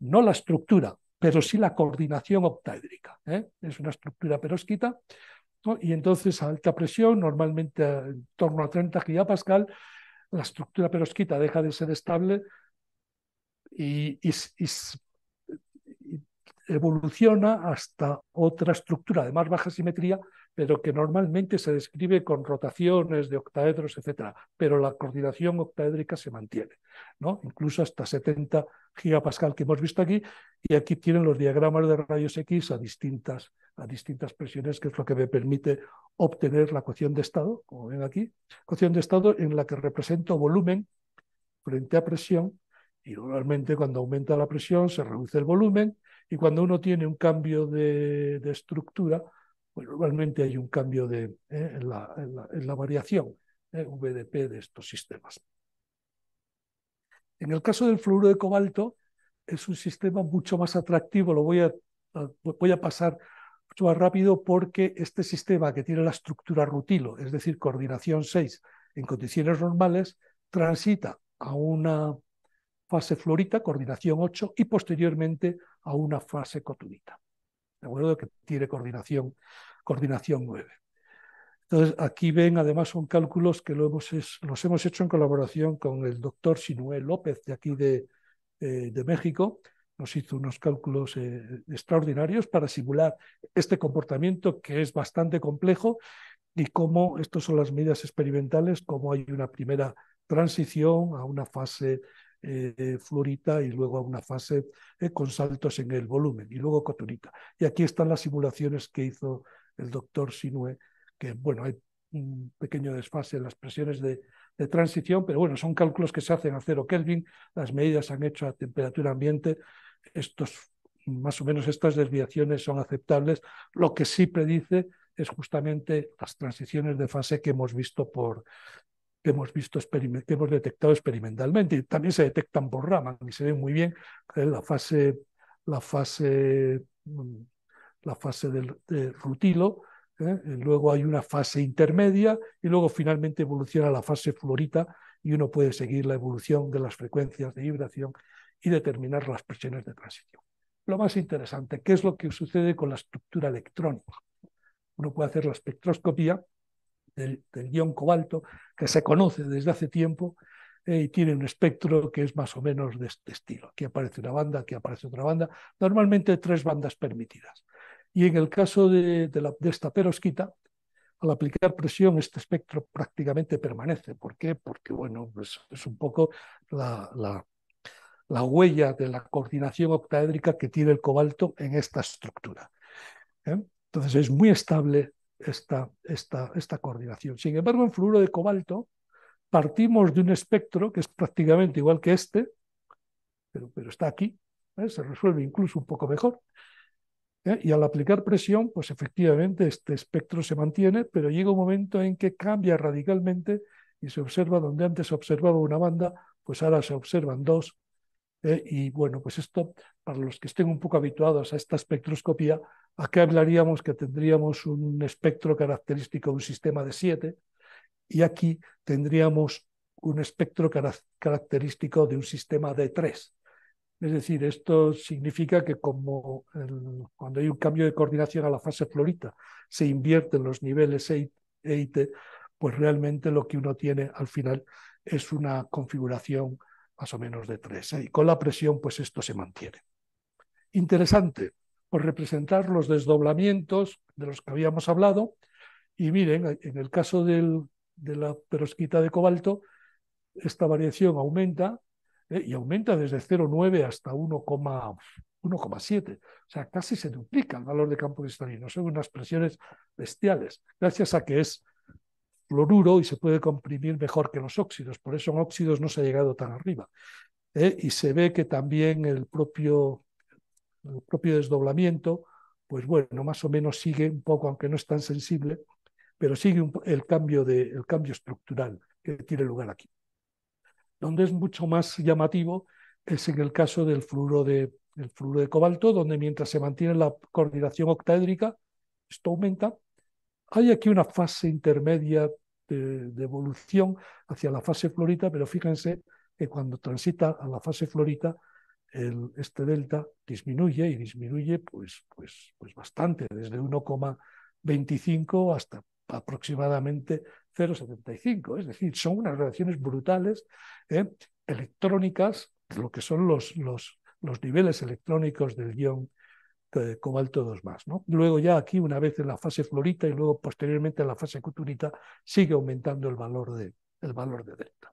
no la estructura, pero sí la coordinación octaédrica. ¿eh? Es una estructura perosquita y entonces a alta presión, normalmente en torno a 30 gigapascal, la estructura perosquita deja de ser estable y evoluciona hasta otra estructura de más baja simetría pero que normalmente se describe con rotaciones de octaedros, etc. pero la coordinación octaédrica se mantiene, ¿no? incluso hasta 70 gigapascal que hemos visto aquí, y aquí tienen los diagramas de rayos X a distintas, a distintas presiones, que es lo que me permite obtener la ecuación de estado, como ven aquí, ecuación de estado en la que represento volumen frente a presión, y normalmente cuando aumenta la presión se reduce el volumen, y cuando uno tiene un cambio de estructura, pues normalmente hay un cambio de, eh, en, la, la, en, la, variación eh, VDP de estos sistemas. En el caso del fluoruro de cobalto, es un sistema mucho más atractivo, lo voy a, voy a pasar mucho más rápido porque este sistema que tiene la estructura rutilo, es decir, coordinación 6 en condiciones normales, transita a una fase florita, coordinación 8, y posteriormente a una fase cotunita. ¿de acuerdo? Que tiene coordinación, coordinación 9. Entonces, aquí ven, además, son cálculos que lo hemos, los hemos hecho en colaboración con el doctor Sinuel López, de aquí de, México. Nos hizo unos cálculos eh, extraordinarios para simular este comportamiento que es bastante complejo y cómo, estas son las medidas experimentales, cómo hay una primera transición a una fase eh, florita y luego a una fase eh, con saltos en el volumen y luego coturita. Y aquí están las simulaciones que hizo el doctor Sinue, que bueno, hay un pequeño desfase en las presiones de, de transición, pero bueno, son cálculos que se hacen a cero Kelvin, las medidas se han hecho a temperatura ambiente, estos más o menos estas desviaciones son aceptables. Lo que sí predice es justamente las transiciones de fase que hemos visto por, que hemos, visto, hemos detectado experimentalmente. También se detectan por rama y se ve muy bien eh, la fase, la fase, mm, la fase del, rutilo, ¿eh? Eh, luego hay una fase intermedia y luego finalmente evoluciona la fase fluorita y uno puede seguir la evolución de las frecuencias de vibración y determinar las presiones de transición. Lo más interesante, ¿qué es lo que sucede con la estructura electrónica? Uno puede hacer la espectroscopía del, guión cobalto, que se conoce desde hace tiempo eh, y tiene un espectro que es más o menos de este estilo. Aquí aparece una banda, aquí aparece otra banda, normalmente tres bandas permitidas. Y en el caso de, esta perosquita, al aplicar presión este espectro prácticamente permanece. ¿Por qué? Porque bueno, pues, es un poco la, huella de la coordinación octaédrica que tiene el cobalto en esta estructura. ¿eh? Entonces es muy estable esta, esta, coordinación. Sin embargo, en fluoro de cobalto partimos de un espectro que es prácticamente igual que este, pero, pero está aquí, ¿eh? se resuelve incluso un poco mejor. ¿eh? Y al aplicar presión, pues efectivamente este espectro se mantiene, pero llega un momento en que cambia radicalmente y se observa donde antes se observaba una banda, pues ahora se observan dos. ¿eh? Y bueno, pues esto, para los que estén un poco habituados a esta espectroscopía, Aquí hablaríamos que tendríamos un espectro característico de un sistema de 7 y aquí tendríamos un espectro característico de un sistema de tres. Es decir, esto significa que como cuando hay un cambio de coordinación a la fase florita, se invierten los niveles e, e y T, pues realmente lo que uno tiene al final es una configuración más o menos de tres. Y con la presión, pues esto se mantiene. Interesante por representar los desdoblamientos de los que habíamos hablado. Y miren, en el caso del, de la perosquita de cobalto, esta variación aumenta ¿eh? y aumenta desde 0,9 hasta 1,7. O sea, casi se duplica el valor de campo cristalino. Son unas presiones bestiales, gracias a que es cloruro y se puede comprimir mejor que los óxidos. Por eso en óxidos no se ha llegado tan arriba. ¿eh? y se ve que también el propio el propio desdoblamiento, pues bueno, más o menos sigue un poco, aunque no es tan sensible, pero sigue el, cambio cambio estructural que tiene lugar aquí. Donde es mucho más llamativo es en el caso del fluoro de, el de cobalto, donde mientras se mantiene la coordinación octaédrica, esto aumenta. Hay aquí una fase intermedia de, de, evolución hacia la fase florita, pero fíjense que cuando transita a la fase florita este delta disminuye y disminuye pues, pues, pues bastante, desde 1,25 hasta aproximadamente 0,75. Es decir, son unas relaciones brutales ¿eh? electrónicas, lo que son los, los, niveles electrónicos del guión eh, cobalto 2 más. ¿no? Luego ya aquí, una vez en la fase florita y luego posteriormente en la fase cuturita, sigue aumentando el valor de, el valor de delta.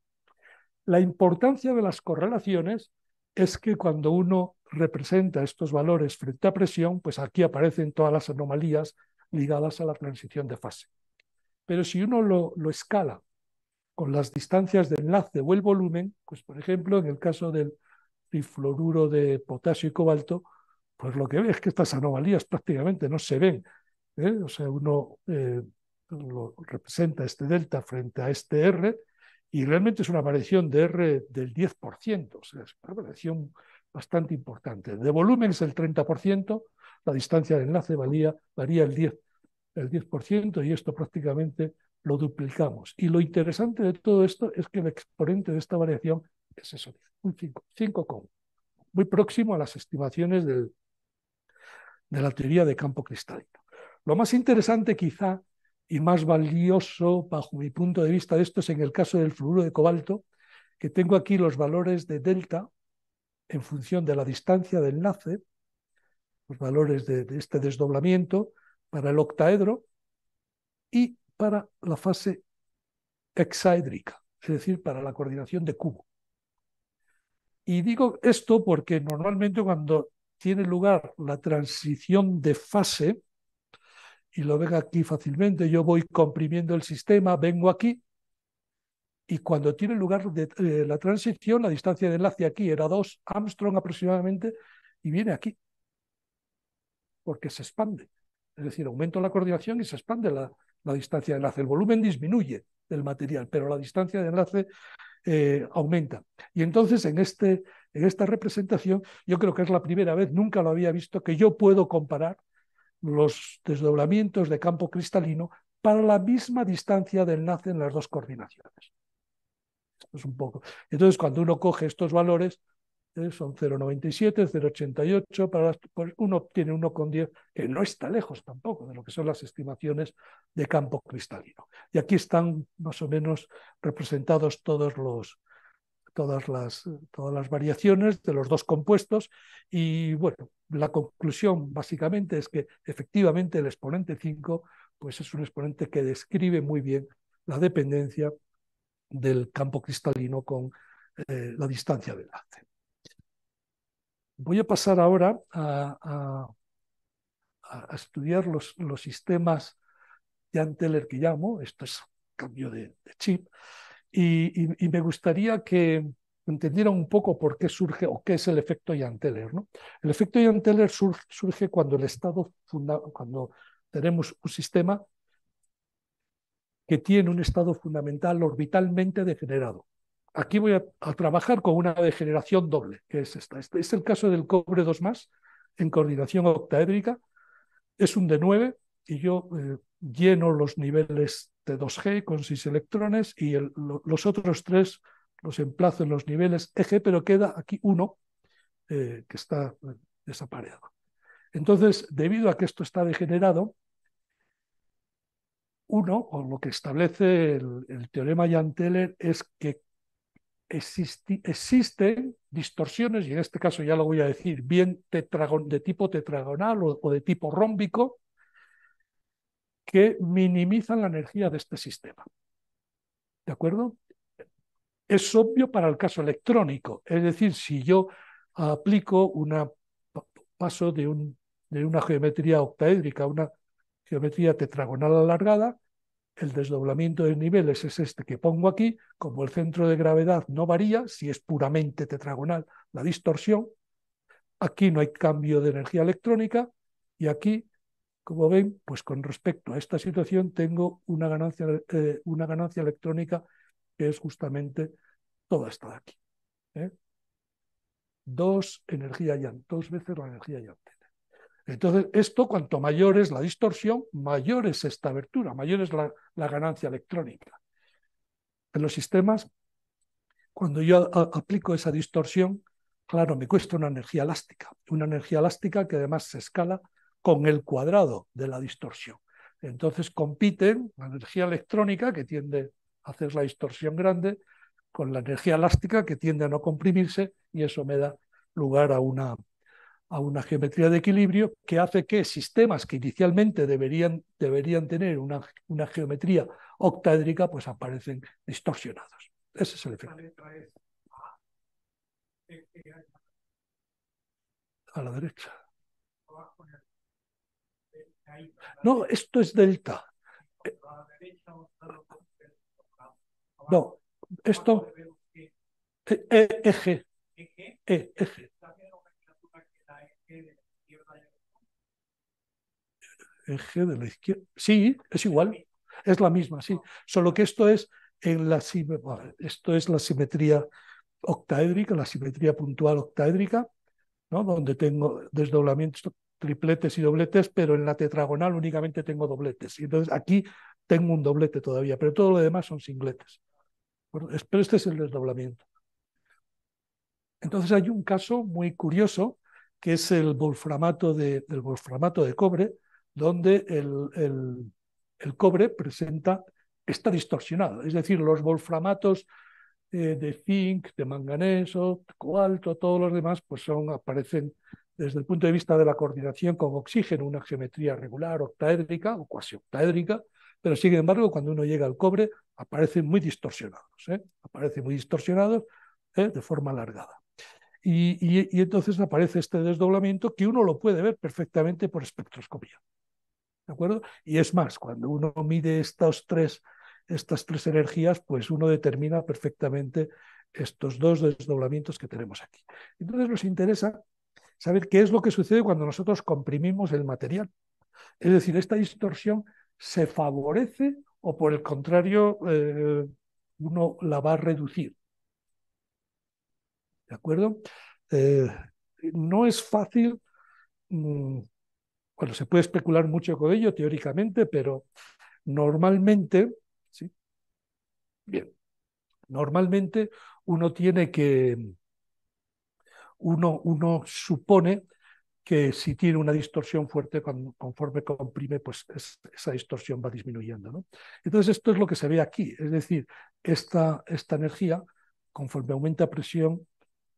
La importancia de las correlaciones es que cuando uno representa estos valores frente a presión, pues aquí aparecen todas las anomalías ligadas a la transición de fase. Pero si uno lo, escala con las distancias de enlace o el volumen, pues por ejemplo, en el caso del trifluoruro de potasio y cobalto, pues lo que ve es que estas anomalías prácticamente no se ven. ¿eh? O sea, uno eh, lo representa este delta frente a este R y realmente es una variación de R del 10%, es una variación bastante importante. De volumen es el 30%, la distancia de enlace valía, varía el 10%, el 10% y esto prácticamente lo duplicamos. Y lo interesante de todo esto es que el exponente de esta variación es eso, un 5, muy próximo a las estimaciones del, de la teoría de campo cristalino. Lo más interesante quizá y más valioso bajo mi punto de vista de esto es en el caso del fluoruro de cobalto, que tengo aquí los valores de delta en función de la distancia del enlace, los valores de, de este desdoblamiento para el octaedro y para la fase hexaédrica, es decir, para la coordinación de cubo. Y digo esto porque normalmente cuando tiene lugar la transición de fase, y lo ven aquí fácilmente. Yo voy comprimiendo el sistema, vengo aquí y cuando tiene lugar eh, la transición, la distancia de enlace aquí era 2 Armstrong aproximadamente y viene aquí porque se expande. Es decir, aumento la coordinación y se expande la, la distancia de enlace. El volumen disminuye del material, pero la distancia de enlace eh, aumenta. Y entonces en, este, en esta representación, yo creo que es la primera vez, nunca lo había visto, que yo puedo comparar los desdoblamientos de campo cristalino para la misma distancia del enlace en las dos coordinaciones. es un poco. Entonces, cuando uno coge estos valores, eh, son 0,97, 0,88, para pues uno obtiene 1,10, que no está lejos tampoco de lo que son las estimaciones de campo cristalino. Y aquí están más o menos representados todos los, todas las, todas las variaciones de los dos compuestos y bueno, la conclusión básicamente es que efectivamente el exponente 5 pues es un exponente que describe muy bien la dependencia del campo cristalino con eh, la distancia del enlace. Voy a pasar ahora a, a, estudiar los, sistemas de Anteller que llamo, esto es cambio de chip, y, me gustaría que entendieran un poco por qué surge o qué es el efecto Jan-Teller. ¿no? El efecto Jan-Teller surge, cuando el Estado, cuando tenemos un sistema que tiene un estado fundamental orbitalmente degenerado. Aquí voy a, trabajar con una degeneración doble, que es esta. Este es el caso del cobre 2 más en coordinación octaédrica. Es un D9 y yo eh, lleno los niveles de 2 g con 6 electrones y los otros tres los emplazo en los niveles eje pero queda aquí uno eh, que está eh, desapareado. Entonces, debido a que esto está degenerado, uno, o lo que establece el, teorema Jan-Teller, es que existen distorsiones, y en este caso ya lo voy a decir, bien de tipo tetragonal o de tipo rómbico, que minimizan la energía de este sistema. ¿De acuerdo? Es obvio para el caso electrónico, es decir, si yo aplico un paso de, un, de una geometría octaédrica a una geometría tetragonal alargada, el desdoblamiento de niveles es este que pongo aquí, como el centro de gravedad no varía, si es puramente tetragonal la distorsión, aquí no hay cambio de energía electrónica y aquí como ven, pues con respecto a esta situación tengo una ganancia, eh, electrónica que es justamente toda esta de aquí. ¿eh? Dos energía dos veces la energía yant. Entonces, esto, cuanto mayor es la distorsión, mayor es esta abertura, mayor es la, ganancia electrónica. En los sistemas, cuando yo aplico esa distorsión, claro, me cuesta una energía elástica, una energía elástica que además se escala con el cuadrado de la distorsión. Entonces compiten la energía electrónica, que tiende a hacer la distorsión grande, con la energía elástica, que tiende a no comprimirse, y eso me da lugar a una, a una geometría de equilibrio que hace que sistemas que inicialmente deberían, deberían tener una, geometría octaédrica, pues aparecen distorsionados. Ese es el efecto. Ah. A la derecha. No, esto es delta. No, esto eh, eh, e, eje. eje. de la izquierda. Sí, es igual. Es la misma, sí. Solo que esto es en la esto es la simetría octaédrica, la simetría puntual octaédrica, ¿no? donde tengo desdoblamientos tripletes y dobletes, pero en la tetragonal únicamente tengo dobletes. Y entonces aquí tengo un doblete todavía, pero todo lo demás son singletes. pero este es el desdoblamiento. Entonces hay un caso muy curioso, que es el volframato de, de cobre, donde el, cobre presenta, está distorsionado. Es decir, los volframatos eh, de zinc, de manganeso, de todos los demás, pues son, aparecen desde el punto de vista de la coordinación con oxígeno, una geometría regular, octaédrica o cuasi octaédrica, pero sin embargo, cuando uno llega al cobre, aparecen muy distorsionados, ¿eh? aparecen muy distorsionados ¿eh? de forma alargada. Y, entonces aparece este desdoblamiento que uno lo puede ver perfectamente por espectroscopía. ¿De acuerdo? Y es más, cuando uno mide tres, estas tres energías, pues uno determina perfectamente estos dos desdoblamientos que tenemos aquí. Entonces nos interesa saber qué es lo que sucede cuando nosotros comprimimos el material. Es decir, esta distorsión se favorece o por el contrario eh, uno la va a reducir. ¿De acuerdo? Eh, no es fácil, mm, bueno, se puede especular mucho con ello teóricamente, pero normalmente, ¿sí? Bien, normalmente uno tiene que uno, supone que si tiene una distorsión fuerte, conforme comprime, pues esa distorsión va disminuyendo. Entonces, esto es lo que se ve aquí, es decir, esta, energía, conforme aumenta presión,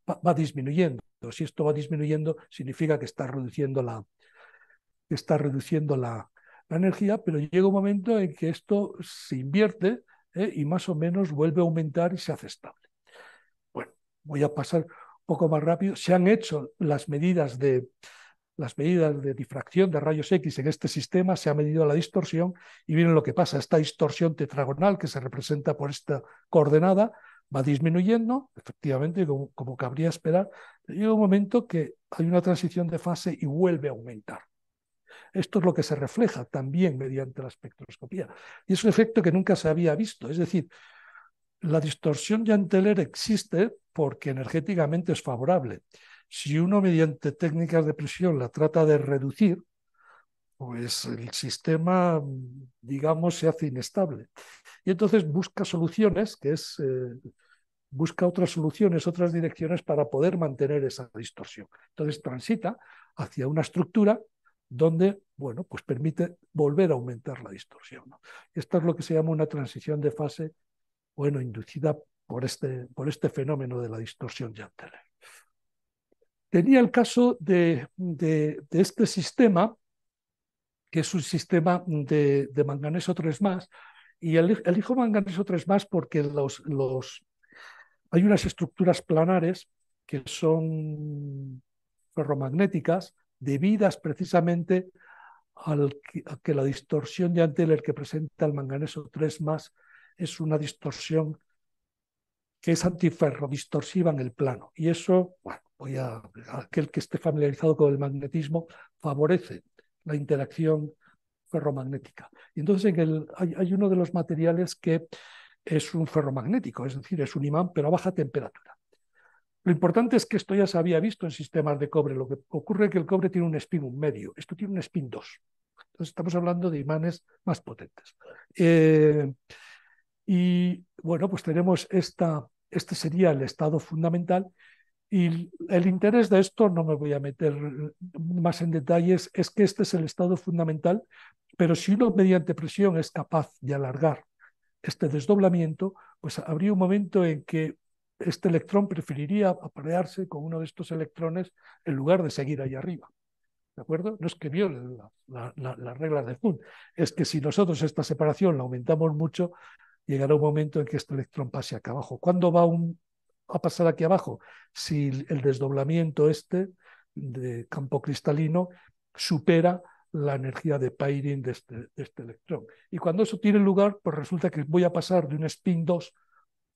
va, disminuyendo. Si esto va disminuyendo, significa que está reduciendo la, está reduciendo la, energía, pero llega un momento en que esto se invierte ¿eh? y más o menos vuelve a aumentar y se hace estable. Bueno, voy a pasar poco más rápido, se han hecho las medidas de las medidas de difracción de rayos X en este sistema, se ha medido la distorsión y miren lo que pasa, esta distorsión tetragonal que se representa por esta coordenada va disminuyendo, efectivamente, como, como cabría esperar, llega un momento que hay una transición de fase y vuelve a aumentar. Esto es lo que se refleja también mediante la espectroscopía. Y es un efecto que nunca se había visto. Es decir, la distorsión yanteller existe porque energéticamente es favorable. Si uno mediante técnicas de presión la trata de reducir, pues el sistema, digamos, se hace inestable. Y entonces busca soluciones, que es, eh, busca otras soluciones, otras direcciones para poder mantener esa distorsión. Entonces transita hacia una estructura donde, bueno, pues permite volver a aumentar la distorsión. Esto es lo que se llama una transición de fase bueno, inducida por este, por este fenómeno de la distorsión Anteller Tenía el caso de, este sistema, que es un sistema de, manganeso 3 y elijo manganeso 3 porque los, los, hay unas estructuras planares que son ferromagnéticas debidas precisamente al, a que la distorsión de Anteller que presenta el manganeso 3 es una distorsión que es antiferro, distorsiva en el plano. Y eso, bueno, voy a, aquel que esté familiarizado con el magnetismo, favorece la interacción ferromagnética. Y entonces en el, hay, uno de los materiales que es un ferromagnético, es decir, es un imán, pero a baja temperatura. Lo importante es que esto ya se había visto en sistemas de cobre. Lo que ocurre es que el cobre tiene un spin un medio, esto tiene un spin 2. Entonces estamos hablando de imanes más potentes. Eh, y bueno, pues tenemos esta, este sería el estado fundamental. Y el interés de esto, no me voy a meter más en detalles, es que este es el estado fundamental, pero si uno mediante presión es capaz de alargar este desdoblamiento, pues habría un momento en que este electrón preferiría aparearse con uno de estos electrones en lugar de seguir ahí arriba. ¿De acuerdo? No es que violen las reglas de Hund es que si nosotros esta separación la aumentamos mucho, llegará un momento en que este electrón pase acá abajo. ¿Cuándo va a pasar aquí abajo? Si el desdoblamiento este de campo cristalino supera la energía de pairing de este, este electrón. Y cuando eso tiene lugar, pues resulta que voy a pasar de un spin 2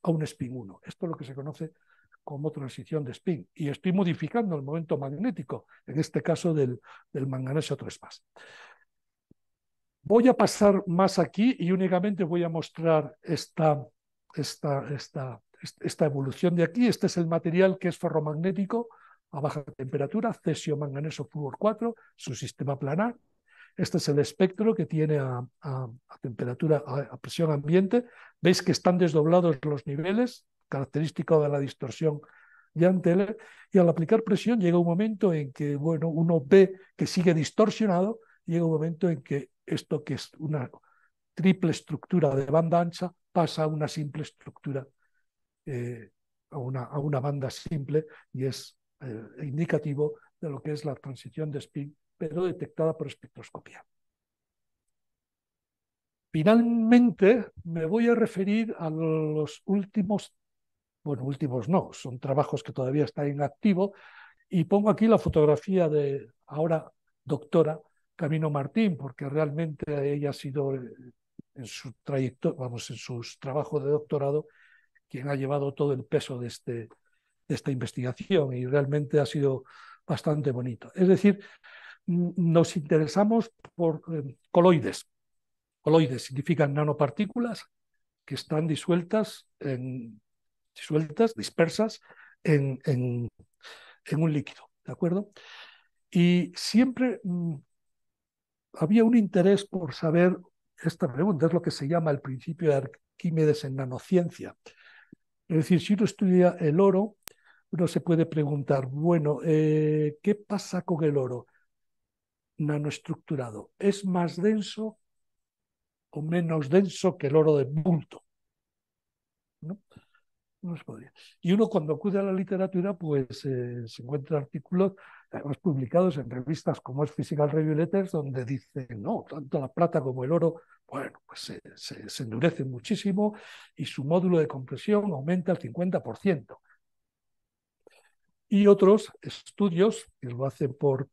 a un spin 1. Esto es lo que se conoce como transición de spin. Y estoy modificando el momento magnético, en este caso del, del manganeso 3 más. Voy a pasar más aquí y únicamente voy a mostrar esta, esta, esta, esta evolución de aquí. Este es el material que es ferromagnético a baja temperatura, cesio manganeso fluor 4, su sistema planar. Este es el espectro que tiene a, temperatura, a, presión ambiente. Veis que están desdoblados los niveles, característico de la distorsión Yantele. Y al aplicar presión llega un momento en que, bueno, uno ve que sigue distorsionado, llega un momento en que esto que es una triple estructura de banda ancha pasa a una simple estructura, eh, a, una, a, una, banda simple y es eh, indicativo de lo que es la transición de spin, pero detectada por espectroscopía. Finalmente, me voy a referir a los últimos, bueno, últimos no, son trabajos que todavía están en activo, y pongo aquí la fotografía de ahora doctora Camino Martín, porque realmente ella ha sido eh, en su trayectoria, vamos, en sus trabajos de doctorado, quien ha llevado todo el peso de, este, de esta investigación y realmente ha sido bastante bonito. Es decir, nos interesamos por eh, coloides. Coloides significan nanopartículas que están disueltas, disueltas dispersas en, en, en un líquido, ¿de acuerdo? Y siempre mm, había un interés por saber esta pregunta, es lo que se llama el principio de Arquímedes en nanociencia. Es decir, si uno estudia el oro, uno se puede preguntar, bueno, eh, ¿qué pasa con el oro nanoestructurado? ¿Es más denso o menos denso que el oro de bulto? ¿No? podría. Y uno cuando acude a la literatura, pues eh, se encuentra artículos, además publicados en revistas como es Physical Review Letters, donde dice, no, tanto la plata como el oro, bueno, pues se, endurecen endurece muchísimo y su módulo de compresión aumenta al 50%. Y otros estudios que lo hacen por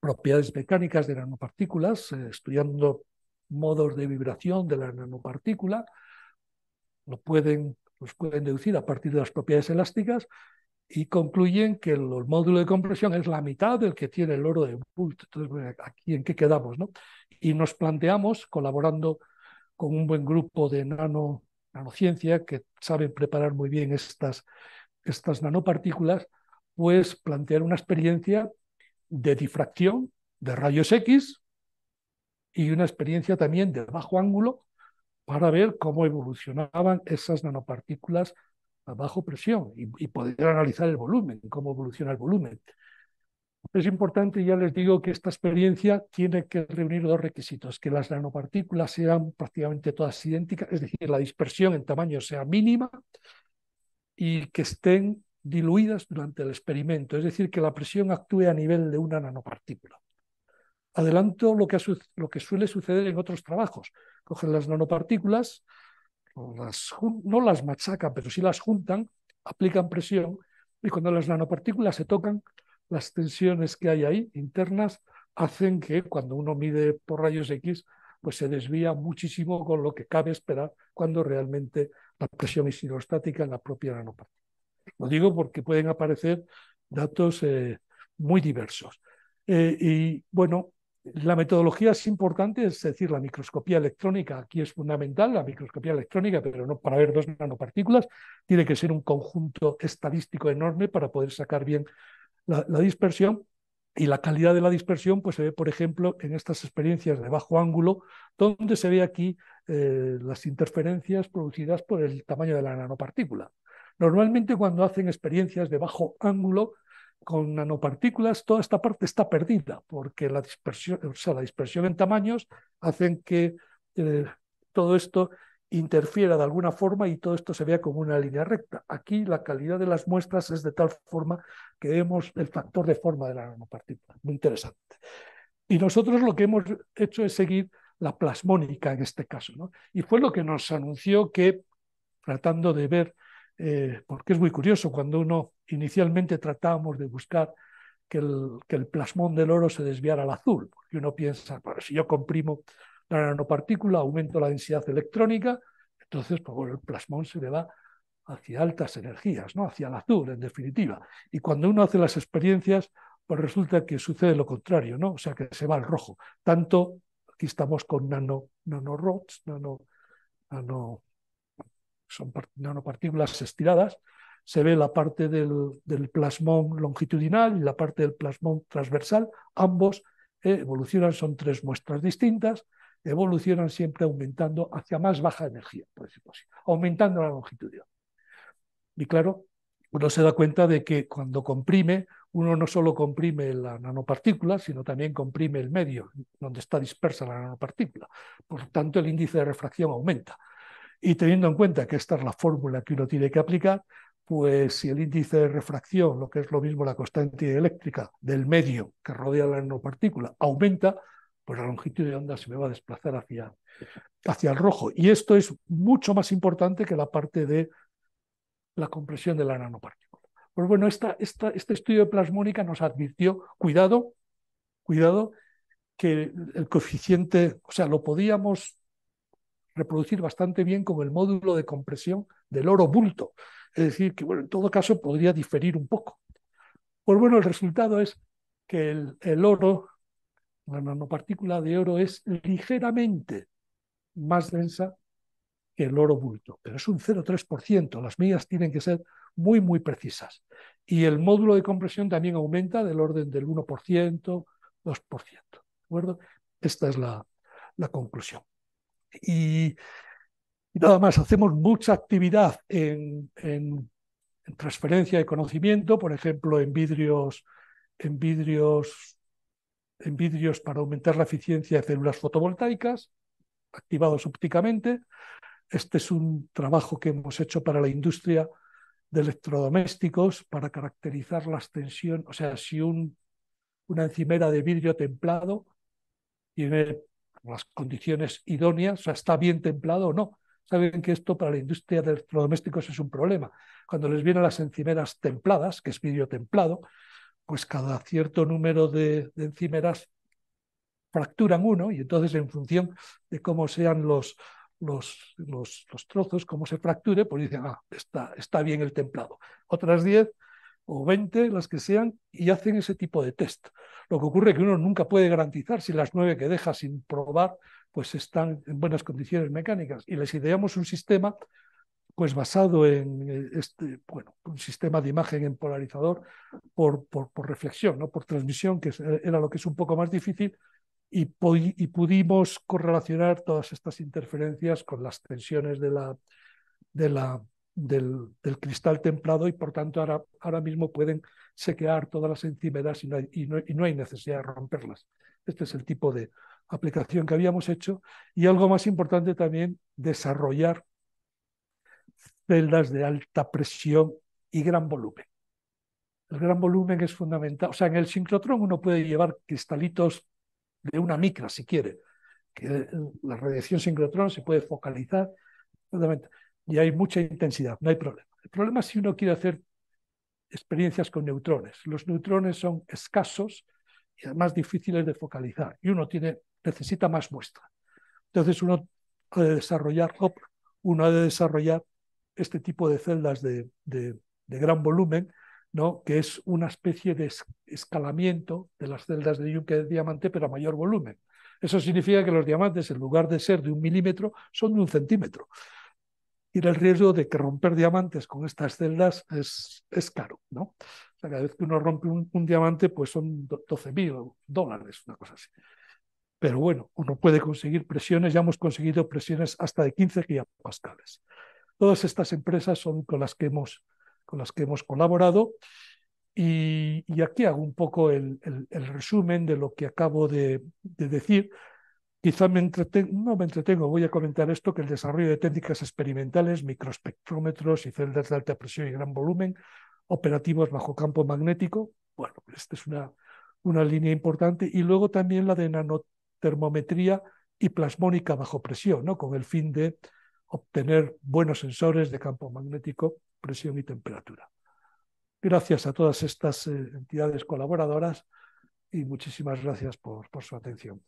propiedades mecánicas de nanopartículas, eh, estudiando modos de vibración de la nanopartícula, lo pueden pues pueden deducir a partir de las propiedades elásticas y concluyen que el, módulo de compresión es la mitad del que tiene el oro de Bult. Entonces, pues, aquí en qué quedamos, ¿no? Y nos planteamos, colaborando con un buen grupo de nano, nanociencia que saben preparar muy bien estas, estas nanopartículas, pues plantear una experiencia de difracción de rayos X y una experiencia también de bajo ángulo para ver cómo evolucionaban esas nanopartículas a bajo presión y, y poder analizar el volumen, cómo evoluciona el volumen. Es importante, ya les digo, que esta experiencia tiene que reunir dos requisitos, que las nanopartículas sean prácticamente todas idénticas, es decir, la dispersión en tamaño sea mínima y que estén diluidas durante el experimento, es decir, que la presión actúe a nivel de una nanopartícula adelanto lo que, lo que suele suceder en otros trabajos. Cogen las nanopartículas, no las machacan, pero sí las juntan, aplican presión y cuando las nanopartículas se tocan, las tensiones que hay ahí internas hacen que cuando uno mide por rayos X, pues se desvía muchísimo con lo que cabe esperar cuando realmente la presión es hidrostática en la propia nanopartícula. Lo digo porque pueden aparecer datos eh, muy diversos. Eh, y bueno, la metodología es importante, es decir, la microscopía electrónica aquí es fundamental, la microscopía electrónica, pero no para ver dos nanopartículas, tiene que ser un conjunto estadístico enorme para poder sacar bien la, dispersión. Y la calidad de la dispersión pues, se ve, por ejemplo, en estas experiencias de bajo ángulo, donde se ve aquí eh, las interferencias producidas por el tamaño de la nanopartícula. Normalmente cuando hacen experiencias de bajo ángulo, con nanopartículas, toda esta parte está perdida, porque la dispersión, o sea, la dispersión en tamaños hacen que eh, todo esto interfiera de alguna forma y todo esto se vea como una línea recta. Aquí la calidad de las muestras es de tal forma que vemos el factor de forma de la nanopartícula. Muy interesante. Y nosotros lo que hemos hecho es seguir la plasmónica en este caso. ¿no? Y fue lo que nos anunció que, tratando de ver eh, porque es muy curioso, cuando uno inicialmente tratábamos de buscar que el, que el, plasmón del oro se desviara al azul, porque uno piensa, bueno, si yo comprimo la nanopartícula, aumento la densidad electrónica, entonces pues, el plasmón se le va hacia altas energías, ¿no? hacia el azul, en definitiva. Y cuando uno hace las experiencias, pues resulta que sucede lo contrario, ¿no? o sea que se va al rojo. Tanto aquí estamos con nano, nanorods, nano, nano son nanopartículas estiradas, se ve la parte del, plasmón longitudinal y la parte del plasmón transversal, ambos eh, evolucionan, son tres muestras distintas, evolucionan siempre aumentando hacia más baja energía, por decirlo así, aumentando la longitud. Y claro, uno se da cuenta de que cuando comprime, uno no solo comprime la nanopartícula, sino también comprime el medio donde está dispersa la nanopartícula. Por tanto, el índice de refracción aumenta. Y teniendo en cuenta que esta es la fórmula que uno tiene que aplicar, pues si el índice de refracción, lo que es lo mismo la constante eléctrica del medio que rodea la nanopartícula, aumenta, pues la longitud de onda se me va a desplazar hacia, hacia el rojo. Y esto es mucho más importante que la parte de la compresión de la nanopartícula. Pues bueno, esta, esta, este estudio de plasmónica nos advirtió, cuidado, cuidado, que el coeficiente, o sea, lo podíamos reproducir bastante bien con el módulo de compresión del oro bulto. Es decir, que bueno, en todo caso podría diferir un poco. Pues bueno, el resultado es que el, oro, la nanopartícula de oro es ligeramente más densa que el oro bulto, pero es un 0,3%. Las medidas tienen que ser muy, muy precisas. Y el módulo de compresión también aumenta del orden del 1%, 2%. ¿De acuerdo? Esta es la conclusión. Y, nada más, hacemos mucha actividad en, transferencia de conocimiento, por ejemplo, en vidrios, en vidrios, en vidrios para aumentar la eficiencia de células fotovoltaicas, activados ópticamente. Este es un trabajo que hemos hecho para la industria de electrodomésticos para caracterizar la extensión, o sea, si una encimera de vidrio templado tiene las condiciones idóneas, o sea, está bien templado o no. Saben que esto para la industria de electrodomésticos es un problema. Cuando les vienen las encimeras templadas, que es vidrio templado, pues cada cierto número de, encimeras fracturan uno y entonces en función de cómo sean los, los, los, trozos, cómo se fracture, pues dicen, ah, está, está bien el templado. Otras 10 o 20, las que sean, y hacen ese tipo de test. Lo que ocurre es que uno nunca puede garantizar si las nueve que deja sin probar pues están en buenas condiciones mecánicas. Y les ideamos un sistema pues basado en eh, este, bueno, un sistema de imagen en polarizador por, por, reflexión, ¿no? por transmisión, que eh, era lo que es un poco más difícil, y, y pudimos correlacionar todas estas interferencias con las tensiones de la, de la, del, cristal templado y por tanto ahora, ahora mismo pueden sequear todas las encimedas y no, hay, necesidad de romperlas. Este es el tipo de aplicación que habíamos hecho y algo más importante también, desarrollar celdas de alta presión y gran volumen. El gran volumen es fundamental. O sea, en el sincrotrón uno puede llevar cristalitos de una micra si quiere, que la radiación sincrotrón se puede focalizar y hay mucha intensidad, no hay problema. El problema es si uno quiere hacer experiencias con neutrones. Los neutrones son escasos y además difíciles de focalizar y uno tiene, necesita más muestra. Entonces uno ha de desarrollar uno ha de desarrollar este tipo de celdas de, gran volumen, ¿no? que es una especie de escalamiento de las celdas de yunque de diamante, pero a mayor volumen. Eso significa que los diamantes, en lugar de ser de un milímetro, son de un centímetro y el riesgo de que romper diamantes con estas celdas es, caro, ¿no? cada vez que uno rompe un, diamante, pues son 12.000 dólares, una cosa así. Pero bueno, uno puede conseguir presiones, ya hemos conseguido presiones hasta de 15 gigapascales. Todas estas empresas son con las que hemos, con las que hemos colaborado. Y, aquí hago un poco el, resumen de lo que acabo de decir. Quizá me entretengo, no me entretengo, voy a comentar esto, que el desarrollo de técnicas experimentales, microespectrómetros y celdas de alta presión y gran volumen, operativos bajo campo magnético, bueno, esta es una, línea importante, y luego también la de nanotermometría y plasmónica bajo presión, ¿no? con el fin de obtener buenos sensores de campo magnético, presión y temperatura. Gracias a todas estas eh, entidades colaboradoras y muchísimas gracias por su atención.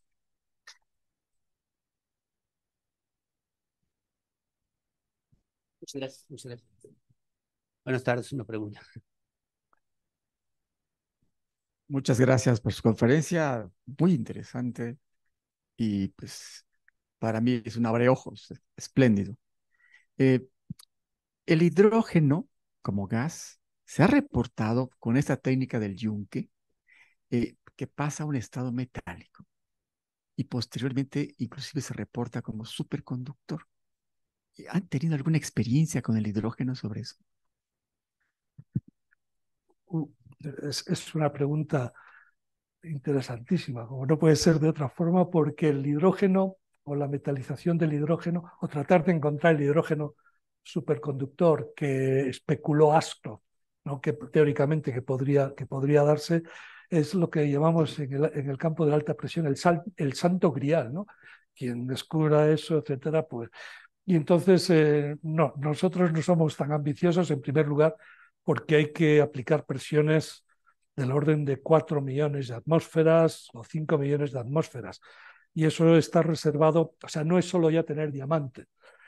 Muchas gracias, Buenas tardes, una pregunta. Muchas gracias por su conferencia, muy interesante y pues para mí es un ojos, espléndido. Eh, el hidrógeno como gas se ha reportado con esta técnica del yunque eh, que pasa a un estado metálico y posteriormente inclusive se reporta como superconductor. ¿Han tenido alguna experiencia con el hidrógeno sobre eso? Uh, es, una pregunta interesantísima, como no puede ser de otra forma, porque el hidrógeno o la metalización del hidrógeno, o tratar de encontrar el hidrógeno superconductor que especuló Astro, ¿no? que teóricamente que podría, que podría darse, es lo que llamamos en el, campo de la alta presión el, el santo grial. ¿no? Quien descubra eso, etcétera, pues y entonces, eh, no, nosotros no somos tan ambiciosos, en primer lugar, porque hay que aplicar presiones del orden de 4 millones de atmósferas o 5 millones de atmósferas. Y eso está reservado, o sea, no es solo ya tener diamante,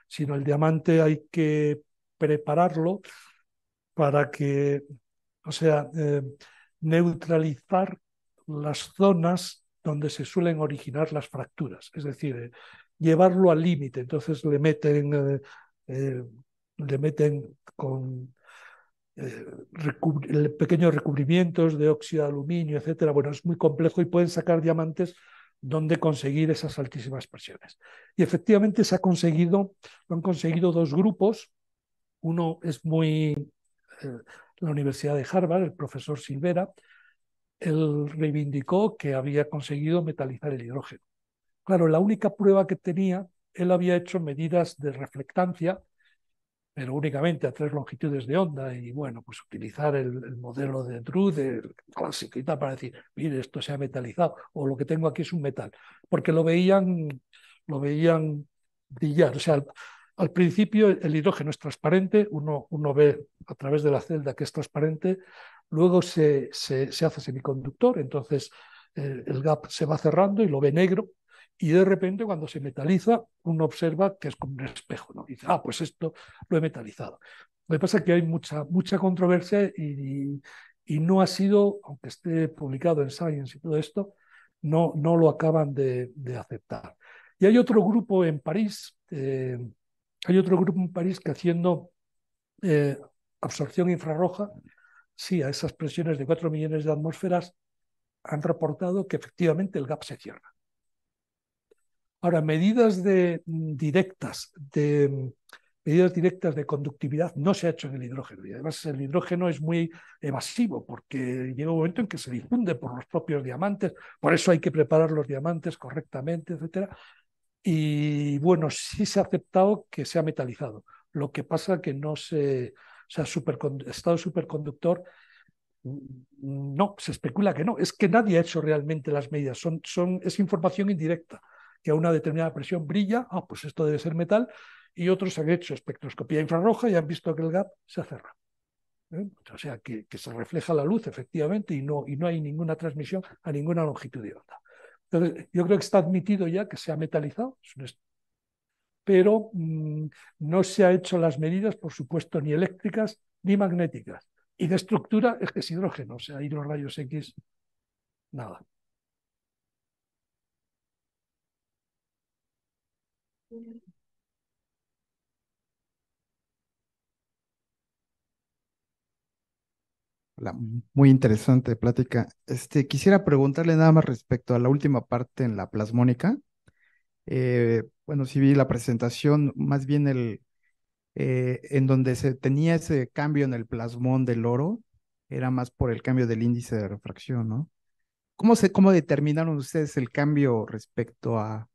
sino el diamante hay que prepararlo para que, o sea, eh, neutralizar las zonas donde se suelen originar las fracturas. Es decir, eh, llevarlo al límite. Entonces le meten, eh, eh, le meten con eh, pequeños recubrimientos de óxido de aluminio, etc. Bueno, es muy complejo y pueden sacar diamantes donde conseguir esas altísimas presiones. Y efectivamente se ha conseguido, lo han conseguido dos grupos. Uno es muy la Universidad de Harvard, el profesor Silvera, él reivindicó que había conseguido metalizar el hidrógeno. Claro, la única prueba que tenía, él había hecho medidas de reflectancia, pero únicamente a tres longitudes de onda y bueno, pues utilizar el, modelo de Drude, clásico y para decir, mire, esto se ha metalizado o lo que tengo aquí es un metal, porque lo veían, lo veían brillar. O sea, al, principio el hidrógeno es transparente, uno, uno, ve a través de la celda que es transparente, luego se, se, hace semiconductor, entonces eh, el gap se va cerrando y lo ve negro, y de repente, cuando se metaliza, uno observa que es como un espejo, ¿no? Y dice, ah, pues esto lo he metalizado. Lo que pasa es que hay mucha, mucha controversia y, no ha sido, aunque esté publicado en Science y todo esto, no, no lo acaban de, aceptar. Y hay otro grupo en París, eh, hay otro grupo en París que haciendo eh, absorción infrarroja, sí, a esas presiones de 4 millones de atmósferas, han reportado que efectivamente el gap se cierra. Ahora, medidas mm, directas de mm, medidas directas de conductividad no se ha hecho en el hidrógeno. Y además el hidrógeno es muy evasivo porque llega un momento en que se difunde por los propios diamantes, por eso hay que preparar los diamantes correctamente, etc. Y bueno, sí se ha aceptado que sea metalizado. Lo que pasa es que no se, ha estado superconductor. Mm, no, se especula que no. Es que nadie ha hecho realmente las medidas. Son, son, es información indirecta que a una determinada presión brilla, ah, pues esto debe ser metal, y otros han hecho espectroscopía infrarroja y han visto que el gap se ha cerrado. ¿eh? O sea, que, se refleja la luz efectivamente y no, y no hay ninguna transmisión a ninguna longitud de onda. Entonces, yo creo que está admitido ya que se ha metalizado, pero mm, no se han hecho las medidas, por supuesto, ni eléctricas ni magnéticas. Y de estructura es que es hidrógeno, o sea, rayos X, nada. muy interesante plática. Este, quisiera preguntarle nada más respecto a la última parte en la plasmónica. Eh, bueno, si vi la presentación, más bien el eh, en donde se tenía ese cambio en el plasmón del oro, era más por el cambio del índice de refracción, ¿no? ¿Cómo se, cómo determinaron ustedes el cambio respecto a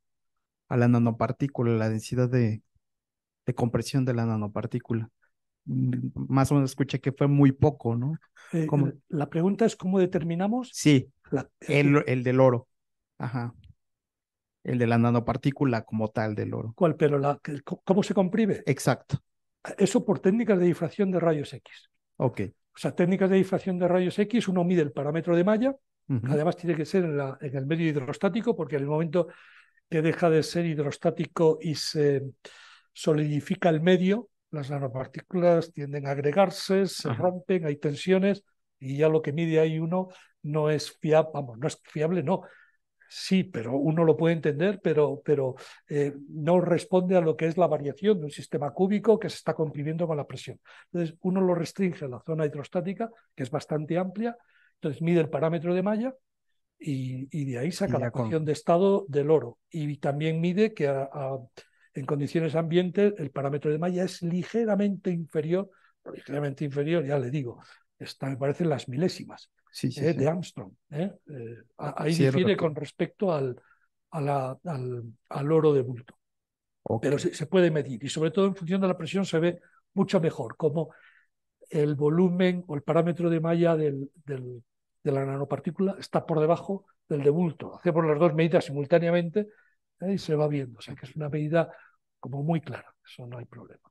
a la nanopartícula, la densidad de, compresión de la nanopartícula. Mm, más o menos escuché que fue muy poco, ¿no? Eh, la pregunta es cómo determinamos. Sí, el, del oro. Ajá. El de la nanopartícula como tal del oro. ¿Cuál? Pero la, ¿cómo se comprime? Exacto. Eso por técnicas de difracción de rayos X. Ok. O sea, técnicas de difracción de rayos X, uno mide el parámetro de malla, además tiene que ser en, en, el medio hidrostático, porque en el momento que deja de ser hidrostático y se solidifica el medio, las nanopartículas tienden a agregarse, se rompen, hay tensiones y ya lo que mide ahí uno no es fiable, vamos, no es fiable, no. Sí, pero uno lo puede entender, pero, pero eh, no responde a lo que es la variación de un sistema cúbico que se está comprimiendo con la presión. Entonces, uno lo restringe a la zona hidrostática, que es bastante amplia, entonces mide el parámetro de malla y, de ahí saca la condición de estado del oro. Y también mide que en condiciones ambientes el parámetro de malla es ligeramente inferior, ligeramente inferior, ya le digo, está, me parecen las milésimas sí, eh, de Armstrong. Eh. se eh, ah, ahí difiere con respecto al, a la, al, al, oro de bulto. Pero se, se, puede medir y sobre todo en función de la presión se ve mucho mejor, como el volumen o el parámetro de malla del, del de la nanopartícula está por debajo del de bulto. Hacemos las dos medidas simultáneamente eh, y se va viendo. O sea que es una medida como muy clara, eso no hay problema.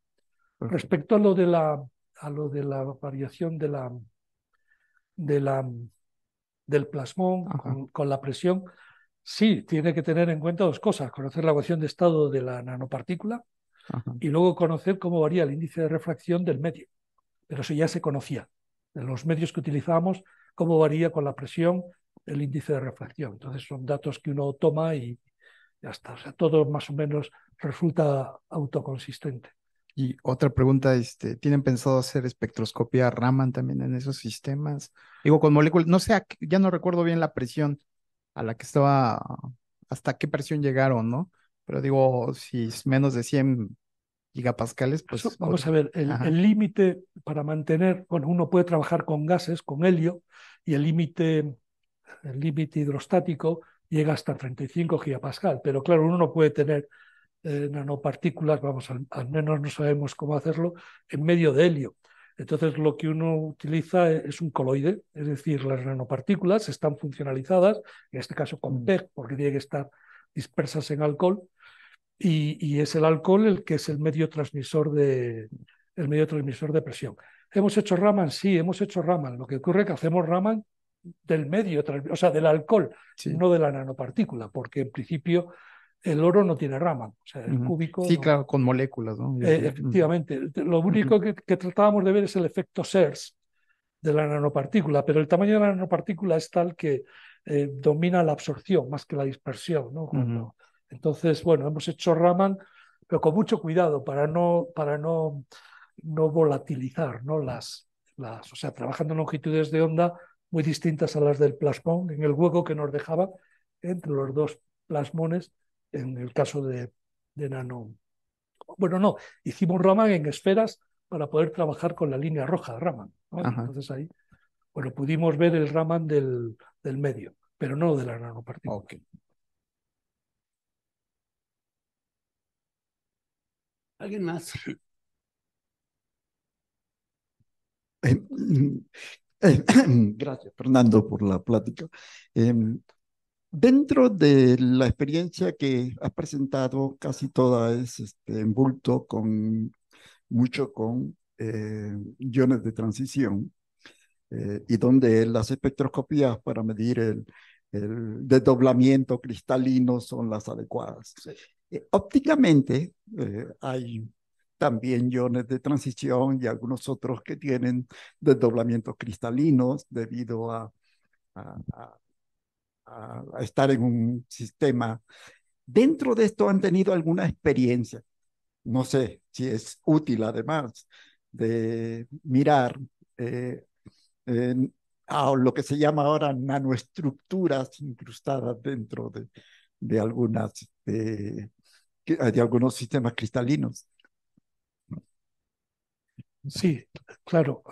Respecto a lo de la a lo de la variación de la de la del plasmón con, la presión, sí, tiene que tener en cuenta dos cosas, conocer la ecuación de estado de la nanopartícula y luego conocer cómo varía el índice de refracción del medio. Pero eso ya se conocía. En los medios que utilizábamos cómo varía con la presión el índice de refracción. Entonces son datos que uno toma y ya está. O sea, todo más o menos resulta autoconsistente. Y otra pregunta, este, ¿tienen pensado hacer espectroscopía Raman también en esos sistemas? Digo, con moléculas, no sé, ya no recuerdo bien la presión a la que estaba, hasta qué presión llegaron, ¿no? Pero digo, si es menos de 100 gigapascales, pues... vamos a ver, el límite para mantener, bueno, uno puede trabajar con gases, con helio, y el límite el límite hidrostático llega hasta 35 gigapascal, pero claro, uno no puede tener eh, nanopartículas, vamos, al, menos no sabemos cómo hacerlo, en medio de helio. Entonces, lo que uno utiliza e, es un coloide, es decir, las nanopartículas están funcionalizadas, en este caso con mm. PEG, porque tiene que estar dispersas en alcohol, y, es el alcohol el que es el medio transmisor de, el medio transmisor de presión. ¿Hemos hecho Raman? Sí, hemos hecho Raman. Lo que ocurre es que hacemos Raman del medio, o sea, del alcohol, no de la nanopartícula, porque en principio el oro no tiene Raman, o sea, el cúbico. Sí, claro, con moléculas, ¿no? Eh, efectivamente. Lo único que, tratábamos de ver es el efecto SERS de la nanopartícula, pero el tamaño de la nanopartícula es tal que eh, domina la absorción más que la dispersión, ¿no? Entonces, bueno, hemos hecho Raman, pero con mucho cuidado para no, para no, volatilizar ¿no? Las, las, o sea, trabajando longitudes de onda muy distintas a las del plasmón, en el hueco que nos dejaba entre los dos plasmones, en el caso de, nano. Bueno, no, hicimos Raman en esferas para poder trabajar con la línea roja de Raman. Entonces ahí, bueno, pudimos ver el Raman del, medio, pero no de la nanopartícula. ¿Alguien más? Eh, mm, eh, gracias, Fernando, por la plática. Em, dentro de la experiencia que has presentado, casi toda es este, en bulto, con, mucho con eh, iones de transición, y donde las espectroscopías para medir el, el desdoblamiento cristalino son las adecuadas. Sí. Eh, ópticamente eh, hay también iones de transición y algunos otros que tienen desdoblamientos cristalinos debido a, estar en un sistema. Dentro de esto han tenido alguna experiencia, no sé si es útil además, de mirar eh, a lo que se llama ahora nanoestructuras incrustadas dentro de, de algunas eh, de algunos sistemas cristalinos. Sí, claro.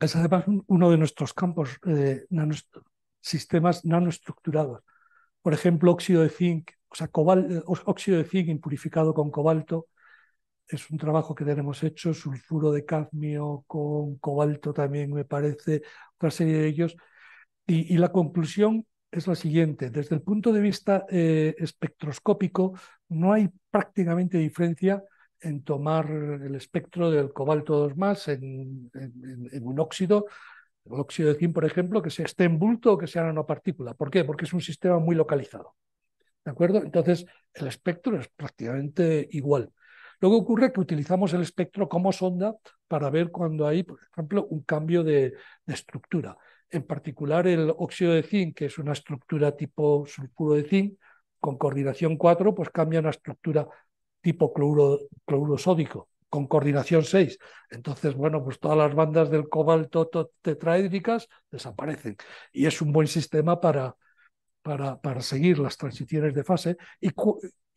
Es además uno de nuestros campos, de eh, sistemas nanoestructurados. Por ejemplo, óxido de zinc, o sea, eh, óxido de zinc impurificado con cobalto, es un trabajo que tenemos hecho, sulfuro de cadmio con cobalto también me parece, otra serie de ellos. y la conclusión es la siguiente. Desde el punto de vista eh, espectroscópico, no hay prácticamente diferencia en tomar el espectro del cobalto 2 más en, un óxido, el óxido de zinc, por ejemplo, que se esté en bulto o que sea nanopartícula. ¿Por qué? Porque es un sistema muy localizado. ¿De acuerdo? Entonces, el espectro es prácticamente igual. Luego ocurre que utilizamos el espectro como sonda para ver cuando hay, por ejemplo, un cambio de estructura en particular el óxido de zinc, que es una estructura tipo sulfuro de zinc, con coordinación 4, pues cambia una estructura tipo cloruro, sódico, con coordinación 6. Entonces, bueno, pues todas las bandas del cobalto tetraédricas desaparecen. Y es un buen sistema para, para, para seguir las transiciones de fase. Y,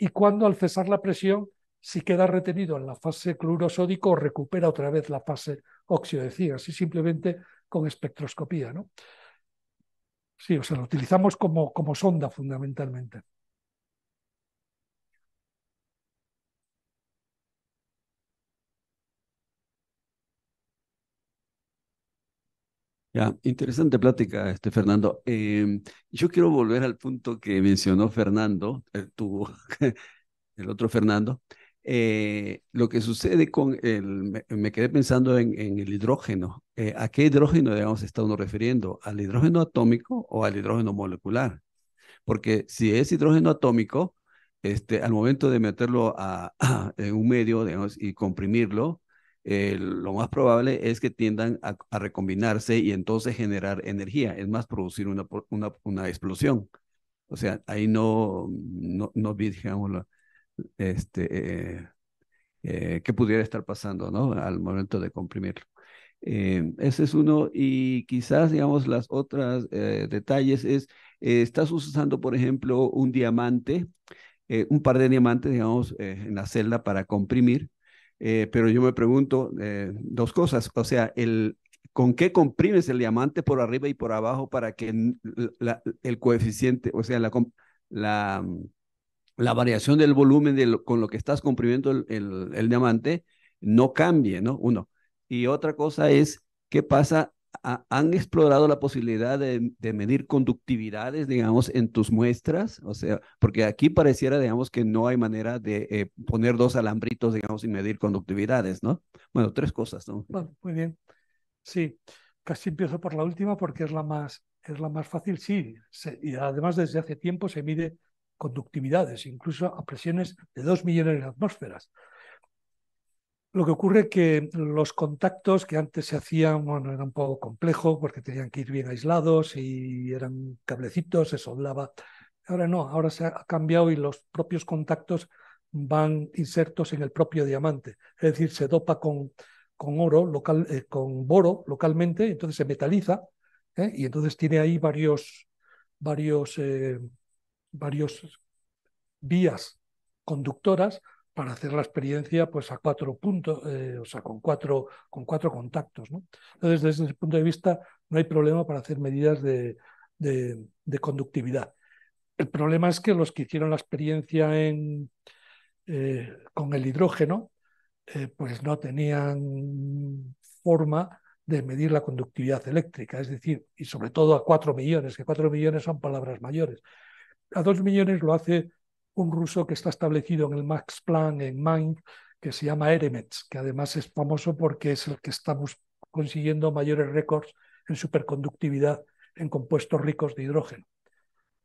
cuando al cesar la presión, si queda retenido en la fase cloruro sódico, recupera otra vez la fase óxido de zinc. Así simplemente con espectroscopía. ¿no? Sí, o sea, lo utilizamos como, como sonda fundamentalmente. Ya, interesante plática, este Fernando. Em, yo quiero volver al punto que mencionó Fernando, eh, el otro Fernando, eh, lo que sucede con el, me, quedé pensando en, el hidrógeno. Eh, ¿A qué hidrógeno, digamos, está uno refiriendo? ¿Al hidrógeno atómico o al hidrógeno molecular? Porque si es hidrógeno atómico, este, al momento de meterlo a, en un medio y comprimirlo, lo más probable es que tiendan a, recombinarse y entonces generar energía, es más, producir una, una, explosión. O sea, ahí no, no, no digamos, este, eh, eh, que pudiera estar pasando ¿no? al momento de comprimirlo. Eh, ese es uno y quizás, digamos, las otras detalles es, estás usando, por ejemplo, un diamante, un par de diamantes, digamos, en la celda para comprimir, pero yo me pregunto dos cosas, o sea, el, ¿Con qué comprimes el diamante por arriba y por abajo para que la, el coeficiente, o sea, la, la, mm, la variación del volumen de con lo que estás comprimiendo el, diamante no cambie, ¿no? Uno. Y otra cosa es, ¿qué pasa? ¿Han explorado la posibilidad de, medir conductividades, digamos, en tus muestras? O sea, porque aquí pareciera, digamos, que no hay manera de eh, poner dos alambritos, digamos, y medir conductividades, ¿no? Bueno, tres cosas, ¿no? muy bien. Sí, casi empiezo por la última porque es la más, es la más fácil, sí. y además desde hace tiempo se mide conductividades, incluso a presiones de 2 millones de atmósferas. Lo que ocurre es que los contactos que antes se hacían, bueno, era un poco complejo porque tenían que ir bien aislados y eran cablecitos, se soldaba. Ahora no, ahora se ha cambiado y los propios contactos van insertos en el propio diamante. Es decir, se dopa con, con oro, local, eh, con boro localmente, entonces se metaliza ¿eh? y entonces tiene ahí varios, varios eh, varios vías conductoras para hacer la experiencia pues a cuatro puntos, eh, o sea, con cuatro, con cuatro contactos. Entonces, desde ese punto de vista, no hay problema para hacer medidas de, conductividad. El problema es que los que hicieron la experiencia eh, con el hidrógeno, eh, pues no tenían forma de medir la conductividad eléctrica, es decir, y sobre todo a cuatro millones, que cuatro millones son palabras mayores, a dos millones lo hace un ruso que está establecido en el Max Planck en Mainz, que se llama Eremets, que además es famoso porque es el que estamos consiguiendo mayores récords en superconductividad en compuestos ricos de hidrógeno.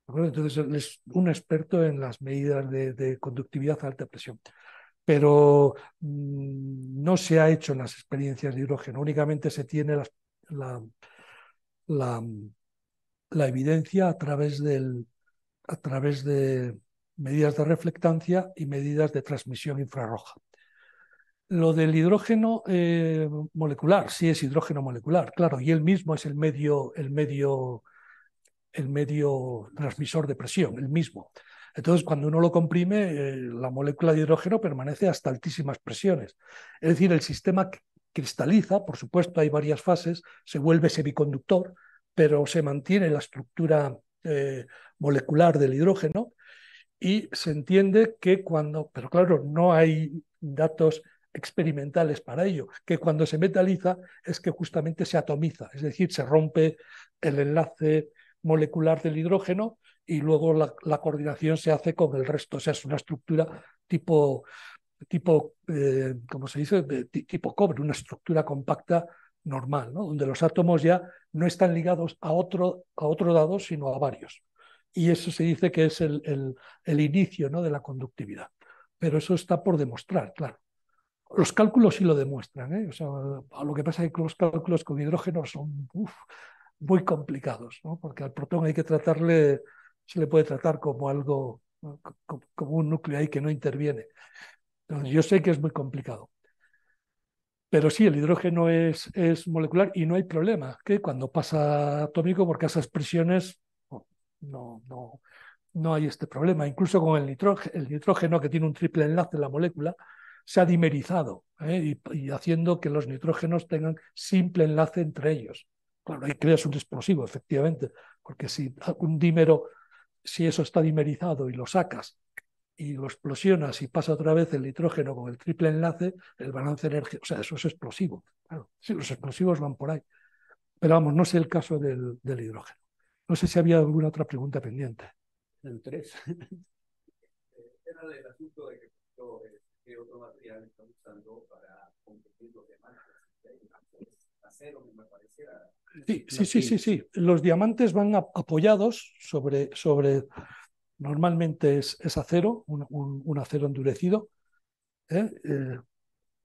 Entonces, él es un experto en las medidas de, conductividad a alta presión. Pero mm, no se ha hecho en las experiencias de hidrógeno, únicamente se tiene la, la evidencia a través del, a través de medidas de reflectancia y medidas de transmisión infrarroja. Lo del hidrógeno eh, molecular, sí es hidrógeno molecular, claro, y él mismo es el medio, el medio, el medio transmisor de presión, el mismo. Entonces, cuando uno lo comprime, eh, la molécula de hidrógeno permanece hasta altísimas presiones. Es decir, el sistema cristaliza, por supuesto, hay varias fases, se vuelve semiconductor, pero se mantiene la estructura eh, molecular del hidrógeno y se entiende que cuando, pero claro, no hay datos experimentales para ello, que cuando se metaliza es que justamente se atomiza, es decir, se rompe el enlace molecular del hidrógeno y luego la, coordinación se hace con el resto, o sea, es una estructura tipo, tipo eh, se dice?, tipo cobre, una estructura compacta normal, donde los átomos ya no están ligados a otro, a otro dado, sino a varios. Y eso se dice que es el, el, inicio ¿no? de la conductividad. Pero eso está por demostrar, claro. Los cálculos sí lo demuestran. ¿eh? O sea, lo que pasa es que los cálculos con hidrógeno son muy complicados, ¿no? porque al protón hay que tratarle, se le puede tratar como algo, como un núcleo ahí que no interviene. yo sé que es muy complicado. Pero sí, el hidrógeno es, es molecular y no hay problema que cuando pasa atómico, porque a esas presiones oh, no, no, no hay este problema. Incluso con el nitrógeno, el nitrógeno, que tiene un triple enlace en la molécula, se ha dimerizado ¿eh? y, haciendo que los nitrógenos tengan simple enlace entre ellos. Claro, ahí creas un explosivo, efectivamente, porque si un dímero, si eso está dimerizado y lo sacas y lo explosionas y pasa otra vez el nitrógeno con el triple enlace, el balance energético, o sea, eso es explosivo. Claro, sí, los explosivos van por ahí. Pero vamos, no sé el caso del, hidrógeno. No sé si había alguna otra pregunta pendiente. el tres. Era el asunto de que eh, otro material está usando para competir los diamantes. me pareciera. Sí, sí, sí, sí, sí. Los diamantes van apoyados sobre, sobre Normalmente es, acero, un, acero endurecido. ¿eh? Eh,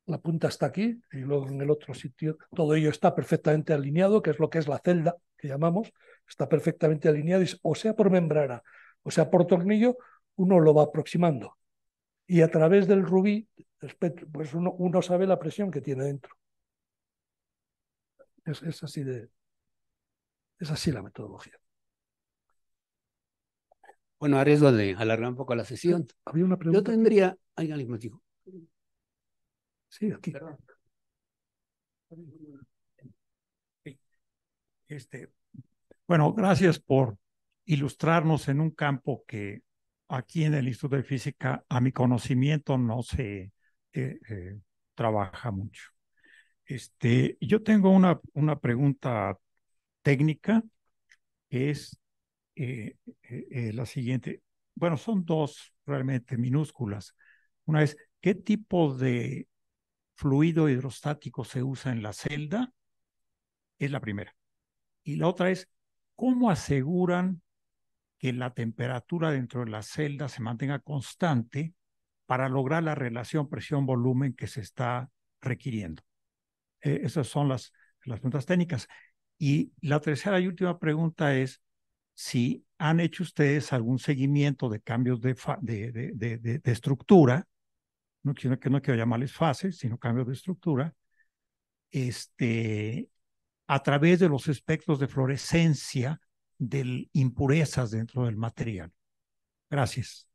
la punta está aquí y luego en el otro sitio todo ello está perfectamente alineado, que es lo que es la celda que llamamos, está perfectamente alineado, o sea por membrana, o sea por tornillo, uno lo va aproximando. Y a través del rubí, pues uno, sabe la presión que tiene dentro. es así de, es así la metodología. Bueno, a de alargar un poco la sesión. Había una pregunta. Yo tendría. alguien me dijo. Sí, aquí. Este, bueno, gracias por ilustrarnos en un campo que aquí en el Instituto de Física, a mi conocimiento, no se eh, eh, trabaja mucho. Este, yo tengo una, una pregunta técnica, que es eh, eh, eh, la siguiente. Bueno, son dos realmente minúsculas. Una es, ¿qué tipo de fluido hidrostático se usa en la celda? Es la primera. Y la otra es, ¿cómo aseguran que la temperatura dentro de la celda se mantenga constante para lograr la relación presión-volumen que se está requiriendo? esas son las, las preguntas técnicas. Y la tercera y última pregunta es, si han hecho ustedes algún seguimiento de cambios de, de, estructura, no quiero, que no llamarles fases, sino cambios de estructura, este, a través de los espectros de fluorescencia de impurezas dentro del material. Gracias.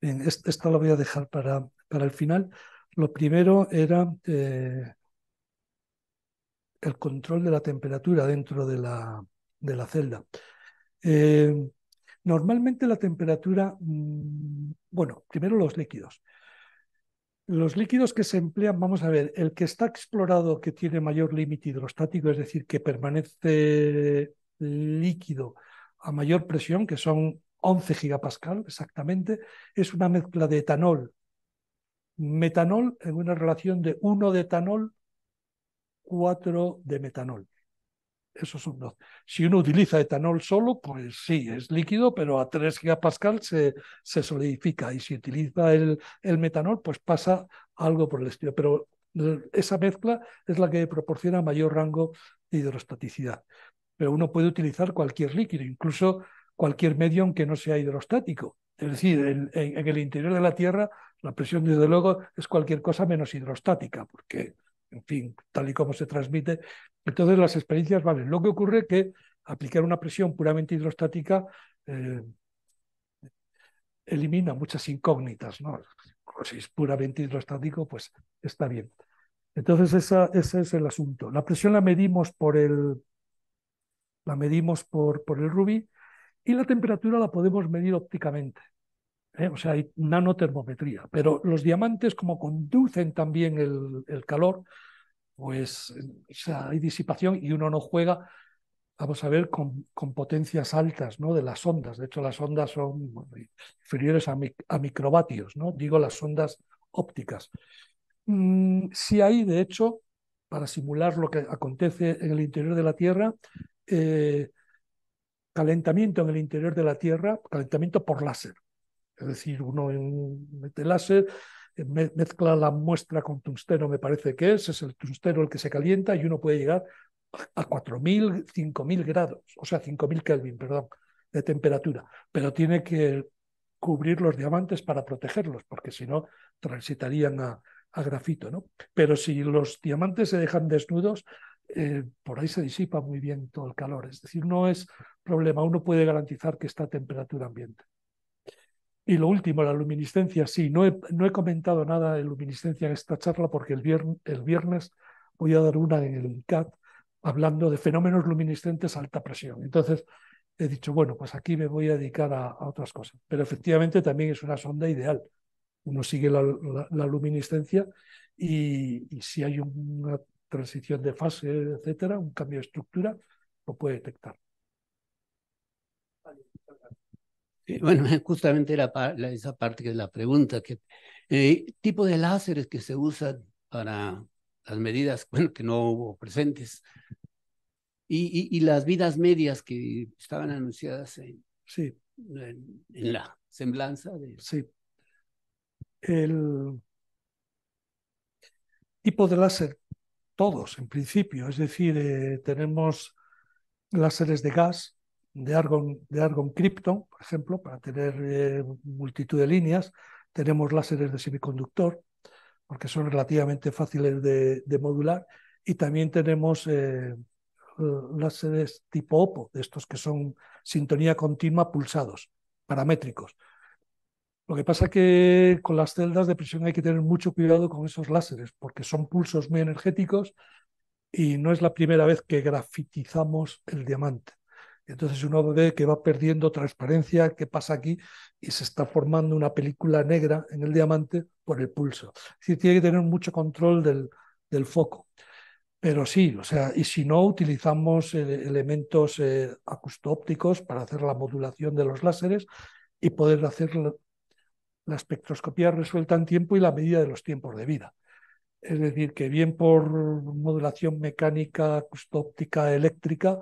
Bien, esto lo voy a dejar para, para el final. Lo primero era eh, el control de la temperatura dentro de la, de la celda. Eh, normalmente la temperatura, mm, bueno, primero los líquidos. Los líquidos que se emplean, vamos a ver, el que está explorado que tiene mayor límite hidrostático, es decir, que permanece líquido a mayor presión, que son 11 gigapascal exactamente, es una mezcla de etanol, metanol en una relación de 1 de etanol 4 de metanol. Esos son dos Si uno utiliza etanol solo, pues sí, es líquido, pero a 3 gigapascal se, se solidifica. Y si utiliza el, metanol, pues pasa algo por el estilo. Pero eh, esa mezcla es la que proporciona mayor rango de hidrostaticidad. Pero uno puede utilizar cualquier líquido, incluso cualquier medio aunque no sea hidrostático. Es decir, en, el interior de la Tierra la presión, desde luego, es cualquier cosa menos hidrostática, porque en fin, tal y como se transmite. Entonces las experiencias valen. Lo que ocurre es que aplicar una presión puramente hidrostática eh, elimina muchas incógnitas, ¿no? Si es puramente hidrostático, pues está bien. Entonces ese es el asunto. La presión la medimos por el, la medimos por el rubí y la temperatura la podemos medir ópticamente. ¿eh? o sea, hay nanotermometría. Pero los diamantes, como conducen también el, calor, pues hay disipación y uno no juega, vamos a ver, con, potencias altas ¿no? de las ondas. De hecho, las ondas son inferiores a, microvatios, ¿no? digo las ondas ópticas. Mm, si hay, de hecho, para simular lo que acontece en el interior de la Tierra, eh, calentamiento en el interior de la Tierra, calentamiento por láser. Es decir, uno mete láser, eh, mezcla la muestra con tungsteno, me parece que es, es el tungsteno el que se calienta y uno puede llegar a 4.000, 5.000 grados, o sea, 5.000 Kelvin, perdón, de temperatura, pero tiene que cubrir los diamantes para protegerlos, porque si no, transitarían a, grafito, ¿no? Pero si los diamantes se dejan desnudos, eh, por ahí se disipa muy bien todo el calor, es decir, no es problema, uno puede garantizar que está a temperatura ambiente. Y lo último, la luminiscencia. Sí, no he, no he comentado nada de luminiscencia en esta charla porque el, viernes, el viernes voy a dar una en el CAT hablando de fenómenos luminiscentes a alta presión. Entonces he dicho, bueno, pues aquí me voy a dedicar a, otras cosas. Pero efectivamente también es una sonda ideal. Uno sigue la, luminiscencia y, y, si hay una transición de fase, etcétera, un cambio de estructura, lo puede detectar. Eh, bueno, justamente era esa parte que es la pregunta, que eh, tipo de láseres que se usan para las medidas bueno, que no hubo presentes y, las vidas medias que estaban anunciadas en, la semblanza de... Sí. El tipo de láser, todos en principio, es decir, eh, tenemos láseres de gas, de Argon, de Krypton, por ejemplo, para tener eh, multitud de líneas. Tenemos láseres de semiconductor, porque son relativamente fáciles de, modular. Y también tenemos eh, láseres tipo OPO, de estos que son sintonía continua pulsados, paramétricos. Lo que pasa es que con las celdas de presión hay que tener mucho cuidado con esos láseres, porque son pulsos muy energéticos y no es la primera vez que grafitizamos el diamante. Entonces uno ve que va perdiendo transparencia, qué pasa aquí, y se está formando una película negra en el diamante por el pulso. Es decir, tiene que tener mucho control del, foco. Pero sí, o sea, y si no, utilizamos eh, elementos eh, acusto-ópticos para hacer la modulación de los láseres y poder hacer la, espectroscopía resuelta en tiempo y la medida de los tiempos de vida. Es decir, que bien por modulación mecánica, acusto-óptica eléctrica,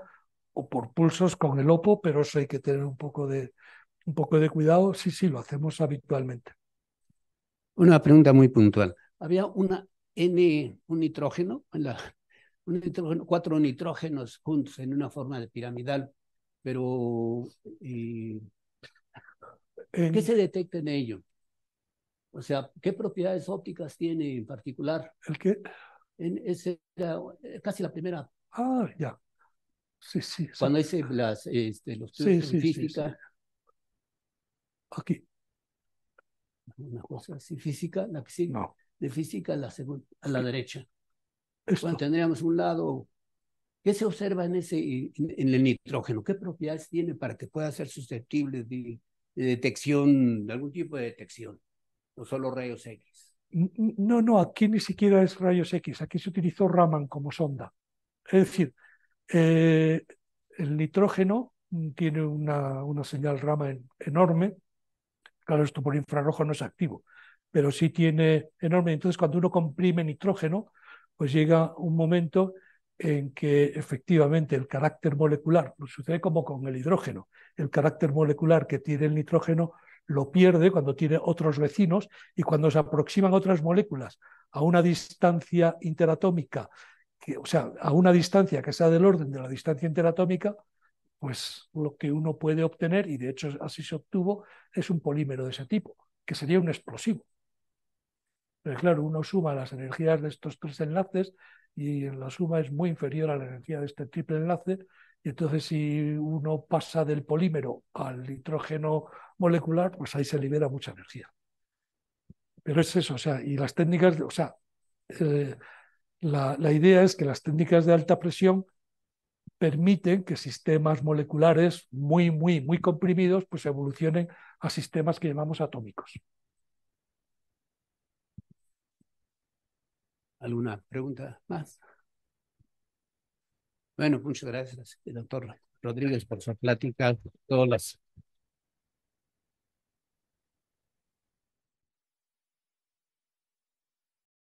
o por pulsos con el OPO, pero eso hay que tener un poco de, un poco de cuidado. Sí, sí, lo hacemos habitualmente. Una pregunta muy puntual. Había una N, un nitrógeno, cuatro nitrógenos juntos en una forma de piramidal, pero ¿qué se detecta en ello? O sea, ¿qué propiedades ópticas tiene en particular? ¿El que En casi la primera. Ah, ya. Sí, sí. Cuando dice las, este, los estudios de física. Aquí. Una cosa así, física, la que sigue. No. De física a la, a la derecha. Cuando tendríamos un lado. ¿Qué se observa en, ese, en, el nitrógeno? ¿Qué propiedades tiene para que pueda ser susceptible de, de detección, de algún tipo de detección? No solo rayos X. No, no, aquí ni siquiera es rayos X, aquí se utilizó Raman como sonda. Es decir, eh, el nitrógeno tiene una, una señal rama enorme. Claro, esto por infrarrojo no es activo, pero sí tiene enorme. Entonces, cuando uno comprime nitrógeno, pues llega un momento en que efectivamente el carácter molecular, sucede como con el hidrógeno, el carácter molecular que tiene el nitrógeno lo pierde cuando tiene otros vecinos y cuando se aproximan otras moléculas a una distancia interatómica o sea, a una distancia que sea del orden de la distancia interatómica, pues lo que uno puede obtener, y de hecho así se obtuvo, es un polímero de ese tipo, que sería un explosivo. Pero claro, uno suma las energías de estos tres enlaces y la suma es muy inferior a la energía de este triple enlace. Y entonces si uno pasa del polímero al nitrógeno molecular, pues ahí se libera mucha energía. Pero es eso, o sea, y las técnicas, o sea, eh, la, idea es que las técnicas de alta presión permiten que sistemas moleculares muy, muy, muy comprimidos pues evolucionen a sistemas que llamamos atómicos. ¿Alguna pregunta más? Bueno, muchas gracias, doctor Rodríguez, por su plática, todas las